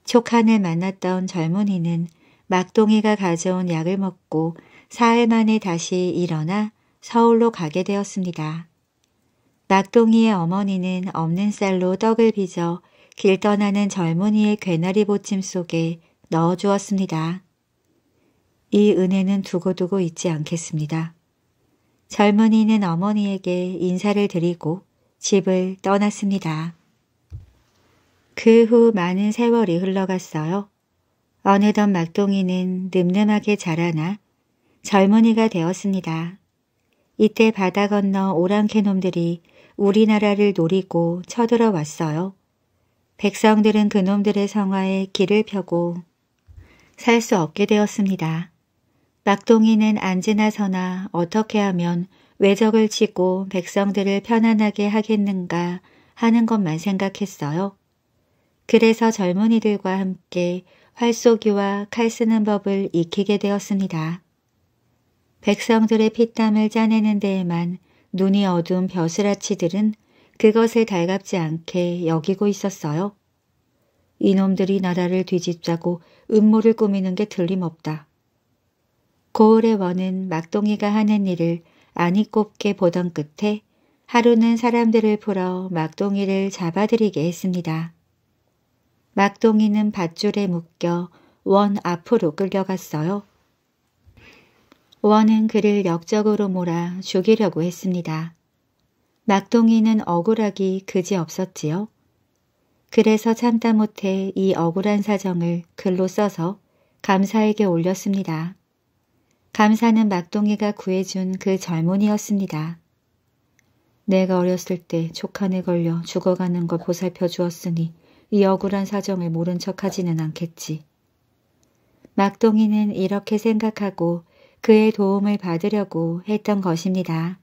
초칸을 만났던 젊은이는 막동이가 가져온 약을 먹고 사흘 만에 다시 일어나 서울로 가게 되었습니다. 막동이의 어머니는 없는 쌀로 떡을 빚어 길 떠나는 젊은이의 괴나리 보침 속에 넣어 주었습니다. 이 은혜는 두고두고 잊지 않겠습니다. 젊은이는 어머니에게 인사를 드리고 집을 떠났습니다. 그후 많은 세월이 흘러갔어요. 어느덧 막동이는 늠름하게 자라나 젊은이가 되었습니다. 이때 바다 건너 오랑캐놈들이 우리나라를 노리고 쳐들어왔어요. 백성들은 그놈들의 성화에 길을 펴고 살 수 없게 되었습니다. 막동이는 앉으나 서나 어떻게 하면 외적을 치고 백성들을 편안하게 하겠는가 하는 것만 생각했어요. 그래서 젊은이들과 함께 활쏘기와 칼 쓰는 법을 익히게 되었습니다. 백성들의 피땀을 짜내는 데에만 눈이 어두운 벼슬아치들은 그것을 달갑지 않게 여기고 있었어요. 이놈들이 나라를 뒤집자고 음모를 꾸미는 게 틀림없다. 고을의 원은 막동이가 하는 일을 아니꼽게 보던 끝에 하루는 사람들을 풀어 막동이를 잡아들이게 했습니다. 막동이는 밧줄에 묶여 원 앞으로 끌려갔어요. 원은 그를 역적으로 몰아 죽이려고 했습니다. 막동이는 억울하기 그지없었지요. 그래서 참다 못해 이 억울한 사정을 글로 써서 감사에게 올렸습니다. 감사는 막동이가 구해준 그 젊은이였습니다. 내가 어렸을 때 조칸에 걸려 죽어가는 걸 보살펴 주었으니 이 억울한 사정을 모른 척하지는 않겠지. 막동이는 이렇게 생각하고 그의 도움을 받으려고 했던 것입니다.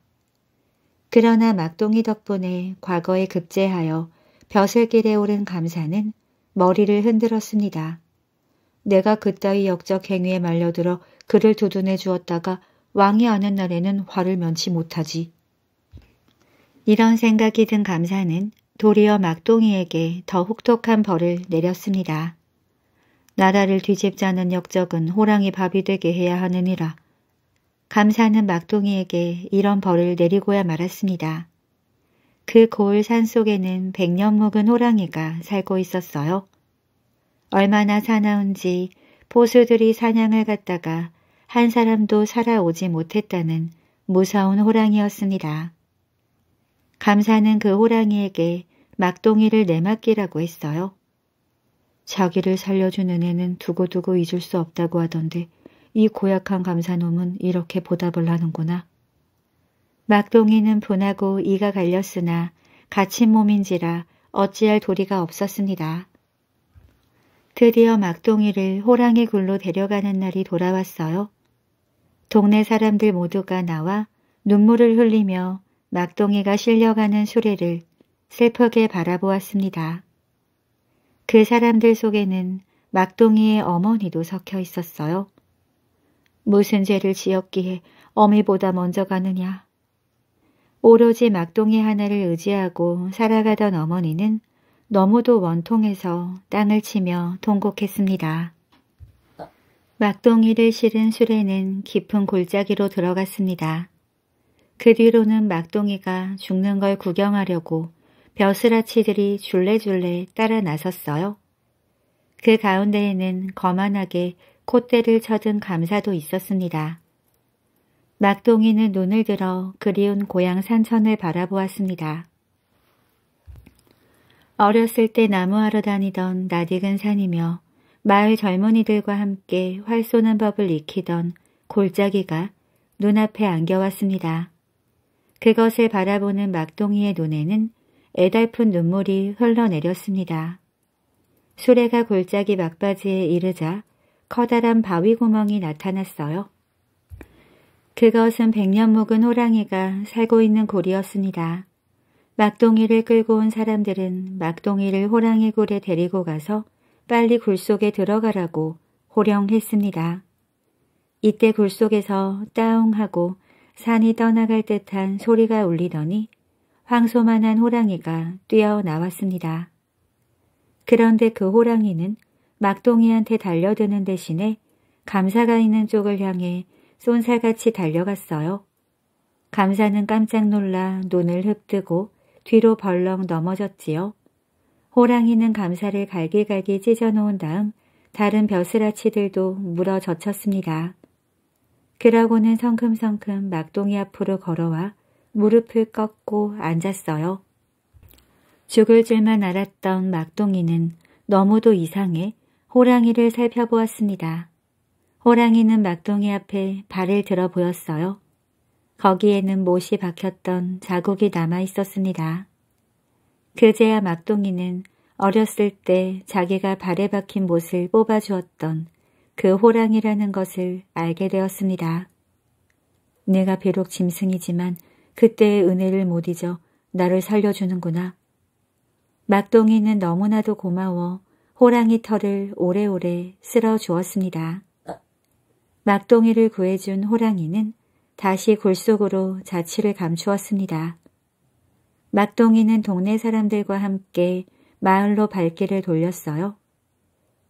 그러나 막동이 덕분에 과거에 급제하여 벼슬길에 오른 감사는 머리를 흔들었습니다. 내가 그따위 역적 행위에 말려들어 그를 두둔해 주었다가 왕이 아는 날에는 화를 면치 못하지. 이런 생각이 든 감사는 도리어 막동이에게 더 혹독한 벌을 내렸습니다. 나라를 뒤집자는 역적은 호랑이 밥이 되게 해야 하느니라. 감사는 막동이에게 이런 벌을 내리고야 말았습니다. 그 고을 산 속에는 백년 묵은 호랑이가 살고 있었어요. 얼마나 사나운지 포수들이 사냥을 갔다가 한 사람도 살아오지 못했다는 무서운 호랑이였습니다. 감사는 그 호랑이에게 막동이를 내맡기라고 했어요. 자기를 살려준 은혜는 두고두고 잊을 수 없다고 하던데 이 고약한 감사놈은 이렇게 보답을 하는구나. 막동이는 분하고 이가 갈렸으나 갇힌 몸인지라 어찌할 도리가 없었습니다. 드디어 막동이를 호랑이 굴로 데려가는 날이 돌아왔어요. 동네 사람들 모두가 나와 눈물을 흘리며 막동이가 실려가는 수레를 슬프게 바라보았습니다. 그 사람들 속에는 막동이의 어머니도 섞여 있었어요. 무슨 죄를 지었기에 어미보다 먼저 가느냐. 오로지 막동이 하나를 의지하고 살아가던 어머니는 너무도 원통해서 땅을 치며 통곡했습니다. 막동이를 실은 술에는 깊은 골짜기로 들어갔습니다. 그 뒤로는 막동이가 죽는 걸 구경하려고 벼슬아치들이 줄레줄레 따라 나섰어요. 그 가운데에는 거만하게 콧대를 쳐든 감사도 있었습니다. 막동이는 눈을 들어 그리운 고향 산천을 바라보았습니다. 어렸을 때 나무하러 다니던 낯익은 산이며 마을 젊은이들과 함께 활 쏘는 법을 익히던 골짜기가 눈앞에 안겨왔습니다. 그것을 바라보는 막동이의 눈에는 애달픈 눈물이 흘러내렸습니다. 수레가 골짜기 막바지에 이르자 커다란 바위 구멍이 나타났어요. 그것은 백년 묵은 호랑이가 살고 있는 골이었습니다. 막동이를 끌고 온 사람들은 막동이를 호랑이 굴에 데리고 가서 빨리 굴 속에 들어가라고 호령했습니다. 이때 굴 속에서 따옹하고 산이 떠나갈 듯한 소리가 울리더니 황소만한 호랑이가 뛰어나왔습니다. 그런데 그 호랑이는 막동이한테 달려드는 대신에 감사가 있는 쪽을 향해 쏜살같이 달려갔어요. 감사는 깜짝 놀라 눈을 흩뜨고 뒤로 벌렁 넘어졌지요. 호랑이는 감사를 갈기갈기 찢어놓은 다음 다른 벼슬아치들도 물어 젖혔습니다. 그러고는 성큼성큼 막동이 앞으로 걸어와 무릎을 꺾고 앉았어요. 죽을 줄만 알았던 막둥이는 너무도 이상해 호랑이를 살펴보았습니다. 호랑이는 막둥이 앞에 발을 들어 보였어요. 거기에는 못이 박혔던 자국이 남아 있었습니다. 그제야 막둥이는 어렸을 때 자기가 발에 박힌 못을 뽑아주었던 그 호랑이라는 것을 알게 되었습니다. 내가 비록 짐승이지만 그때의 은혜를 못 잊어 나를 살려주는구나. 막동이는 너무나도 고마워 호랑이 털을 오래오래 쓸어 주었습니다. 막동이를 구해준 호랑이는 다시 굴속으로 자취를 감추었습니다. 막동이는 동네 사람들과 함께 마을로 발길을 돌렸어요.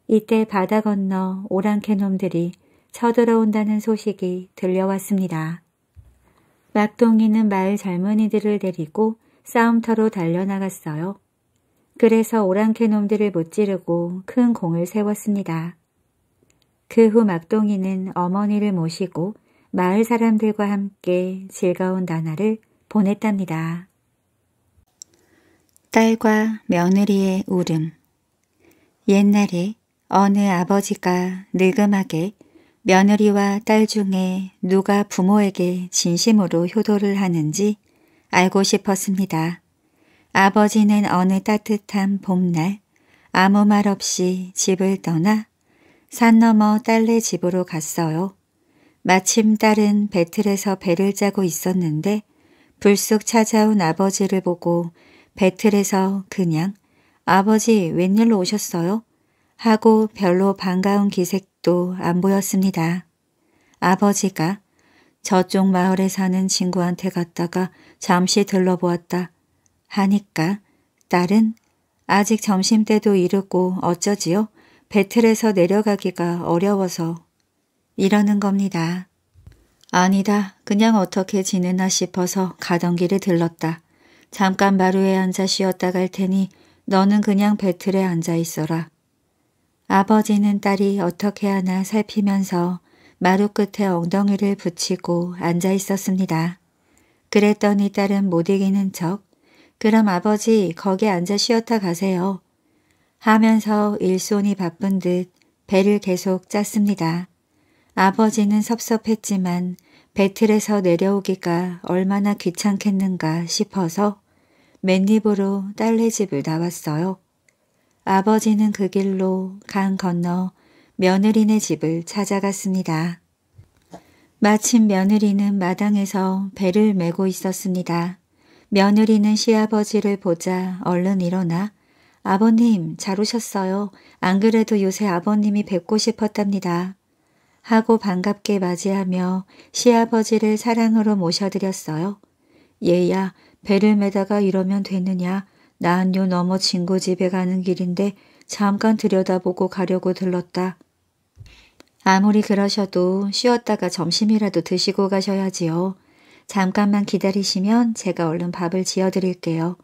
이때 바다 건너 오랑캐놈들이 쳐들어온다는 소식이 들려왔습니다. 막동이는 마을 젊은이들을 데리고 싸움터로 달려나갔어요. 그래서 오랑캐 놈들을 못 지르고 큰 공을 세웠습니다. 그 후막동이는 어머니를 모시고 마을 사람들과 함께 즐거운 나날을 보냈답니다. 딸과 며느리의 울음 옛날에 어느 아버지가 느금하게 며느리와 딸 중에 누가 부모에게 진심으로 효도를 하는지 알고 싶었습니다. 아버지는 어느 따뜻한 봄날 아무 말 없이 집을 떠나 산 너머 딸네 집으로 갔어요. 마침 딸은 배틀에서 배를 짜고 있었는데 불쑥 찾아온 아버지를 보고 배틀에서 그냥 아버지 웬일로 오셨어요? 하고 별로 반가운 기색 아무도 안 보였습니다. 아버지가 저쪽 마을에 사는 친구한테 갔다가 잠시 들러보았다 하니까 딸은 아직 점심때도 이르고 어쩌지요? 배틀에서 내려가기가 어려워서 이러는 겁니다. 아니다. 그냥 어떻게 지내나 싶어서 가던 길을 들렀다. 잠깐 마루에 앉아 쉬었다 갈 테니 너는 그냥 배틀에 앉아 있어라. 아버지는 딸이 어떻게 하나 살피면서 마루 끝에 엉덩이를 붙이고 앉아 있었습니다. 그랬더니 딸은 못 이기는 척 그럼 아버지 거기 앉아 쉬었다 가세요. 하면서 일손이 바쁜 듯 배를 계속 짰습니다. 아버지는 섭섭했지만 배틀에서 내려오기가 얼마나 귀찮겠는가 싶어서 맨입으로 딸네 집을 나왔어요. 아버지는 그 길로 강 건너 며느리네 집을 찾아갔습니다. 마침 며느리는 마당에서 배를 메고 있었습니다. 며느리는 시아버지를 보자 얼른 일어나 아버님 잘 오셨어요. 안 그래도 요새 아버님이 뵙고 싶었답니다. 하고 반갑게 맞이하며 시아버지를 사랑으로 모셔드렸어요. 얘야 배를 메다가 이러면 되느냐 나한요 넘어 친구 집에 가는 길인데 잠깐 들여다보고 가려고 들렀다. 아무리 그러셔도 쉬었다가 점심이라도 드시고 가셔야지요. 잠깐만 기다리시면 제가 얼른 밥을 지어드릴게요.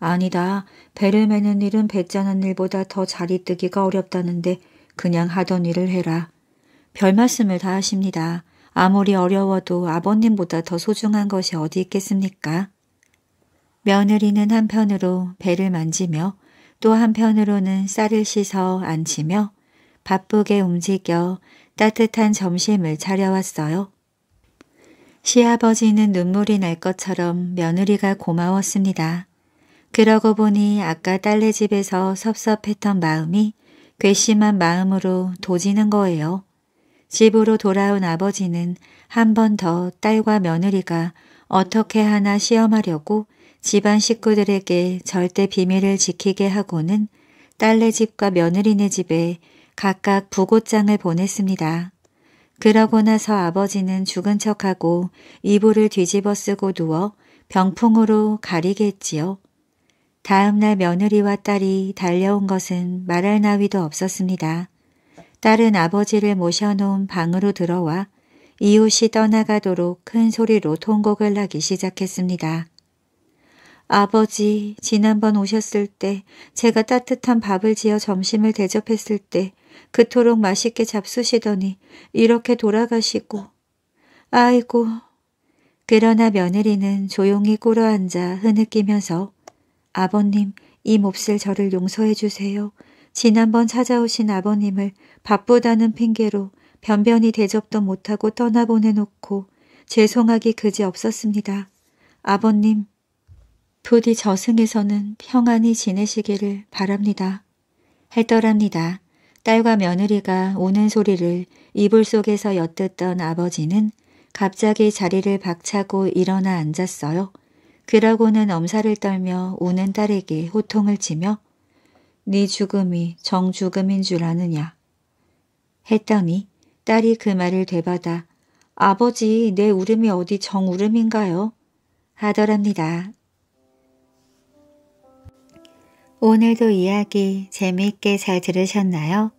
아니다. 배를 매는 일은 배짜는 일보다 더 자리 뜨기가 어렵다는데 그냥 하던 일을 해라. 별 말씀을 다 하십니다. 아무리 어려워도 아버님보다 더 소중한 것이 어디 있겠습니까? 며느리는 한편으로 배를 만지며 또 한편으로는 쌀을 씻어 앉히며 바쁘게 움직여 따뜻한 점심을 차려왔어요. 시아버지는 눈물이 날 것처럼 며느리가 고마웠습니다. 그러고 보니 아까 딸네 집에서 섭섭했던 마음이 괘씸한 마음으로 도지는 거예요. 집으로 돌아온 아버지는 한 번 더 딸과 며느리가 어떻게 하나 시험하려고 집안 식구들에게 절대 비밀을 지키게 하고는 딸네 집과 며느리네 집에 각각 부고장을 보냈습니다. 그러고 나서 아버지는 죽은 척하고 이불을 뒤집어 쓰고 누워 병풍으로 가리겠지요. 다음날 며느리와 딸이 달려온 것은 말할 나위도 없었습니다. 딸은 아버지를 모셔놓은 방으로 들어와 이웃이 떠나가도록 큰 소리로 통곡을 하기 시작했습니다. 아버지, 지난번 오셨을 때 제가 따뜻한 밥을 지어 점심을 대접했을 때 그토록 맛있게 잡수시더니 이렇게 돌아가시고 아이고. 그러나 며느리는 조용히 꿇어앉아 흐느끼면서 아버님, 이 몹쓸 저를 용서해 주세요. 지난번 찾아오신 아버님을 바쁘다는 핑계로 변변히 대접도 못하고 떠나보내놓고 죄송하기 그지 없었습니다. 아버님, 부디 저승에서는 평안히 지내시기를 바랍니다. 했더랍니다. 딸과 며느리가 우는 소리를 이불 속에서 엿듣던 아버지는 갑자기 자리를 박차고 일어나 앉았어요. 그러고는 엄살을 떨며 우는 딸에게 호통을 치며 네 죽음이 정죽음인 줄 아느냐 했더니 딸이 그 말을 되받아 아버지 내 울음이 어디 정울음인가요? 하더랍니다. 오늘도 이야기 재미있게 잘 들으셨나요?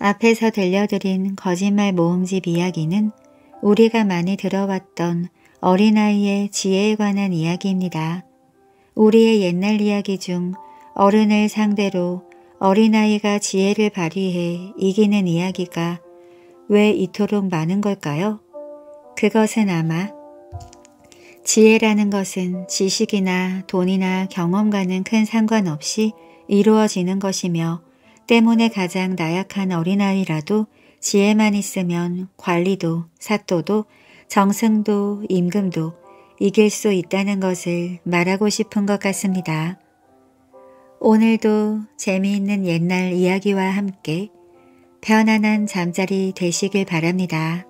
앞에서 들려드린 거짓말 모음집 이야기는 우리가 많이 들어왔던 어린아이의 지혜에 관한 이야기입니다. 우리의 옛날 이야기 중 어른을 상대로 어린아이가 지혜를 발휘해 이기는 이야기가 왜 이토록 많은 걸까요? 그것은 아마 지혜라는 것은 지식이나 돈이나 경험과는 큰 상관없이 이루어지는 것이며 때문에 가장 나약한 어린아이라도 지혜만 있으면 관리도 사또도 정승도 임금도 이길 수 있다는 것을 말하고 싶은 것 같습니다. 오늘도 재미있는 옛날 이야기와 함께 편안한 잠자리 되시길 바랍니다.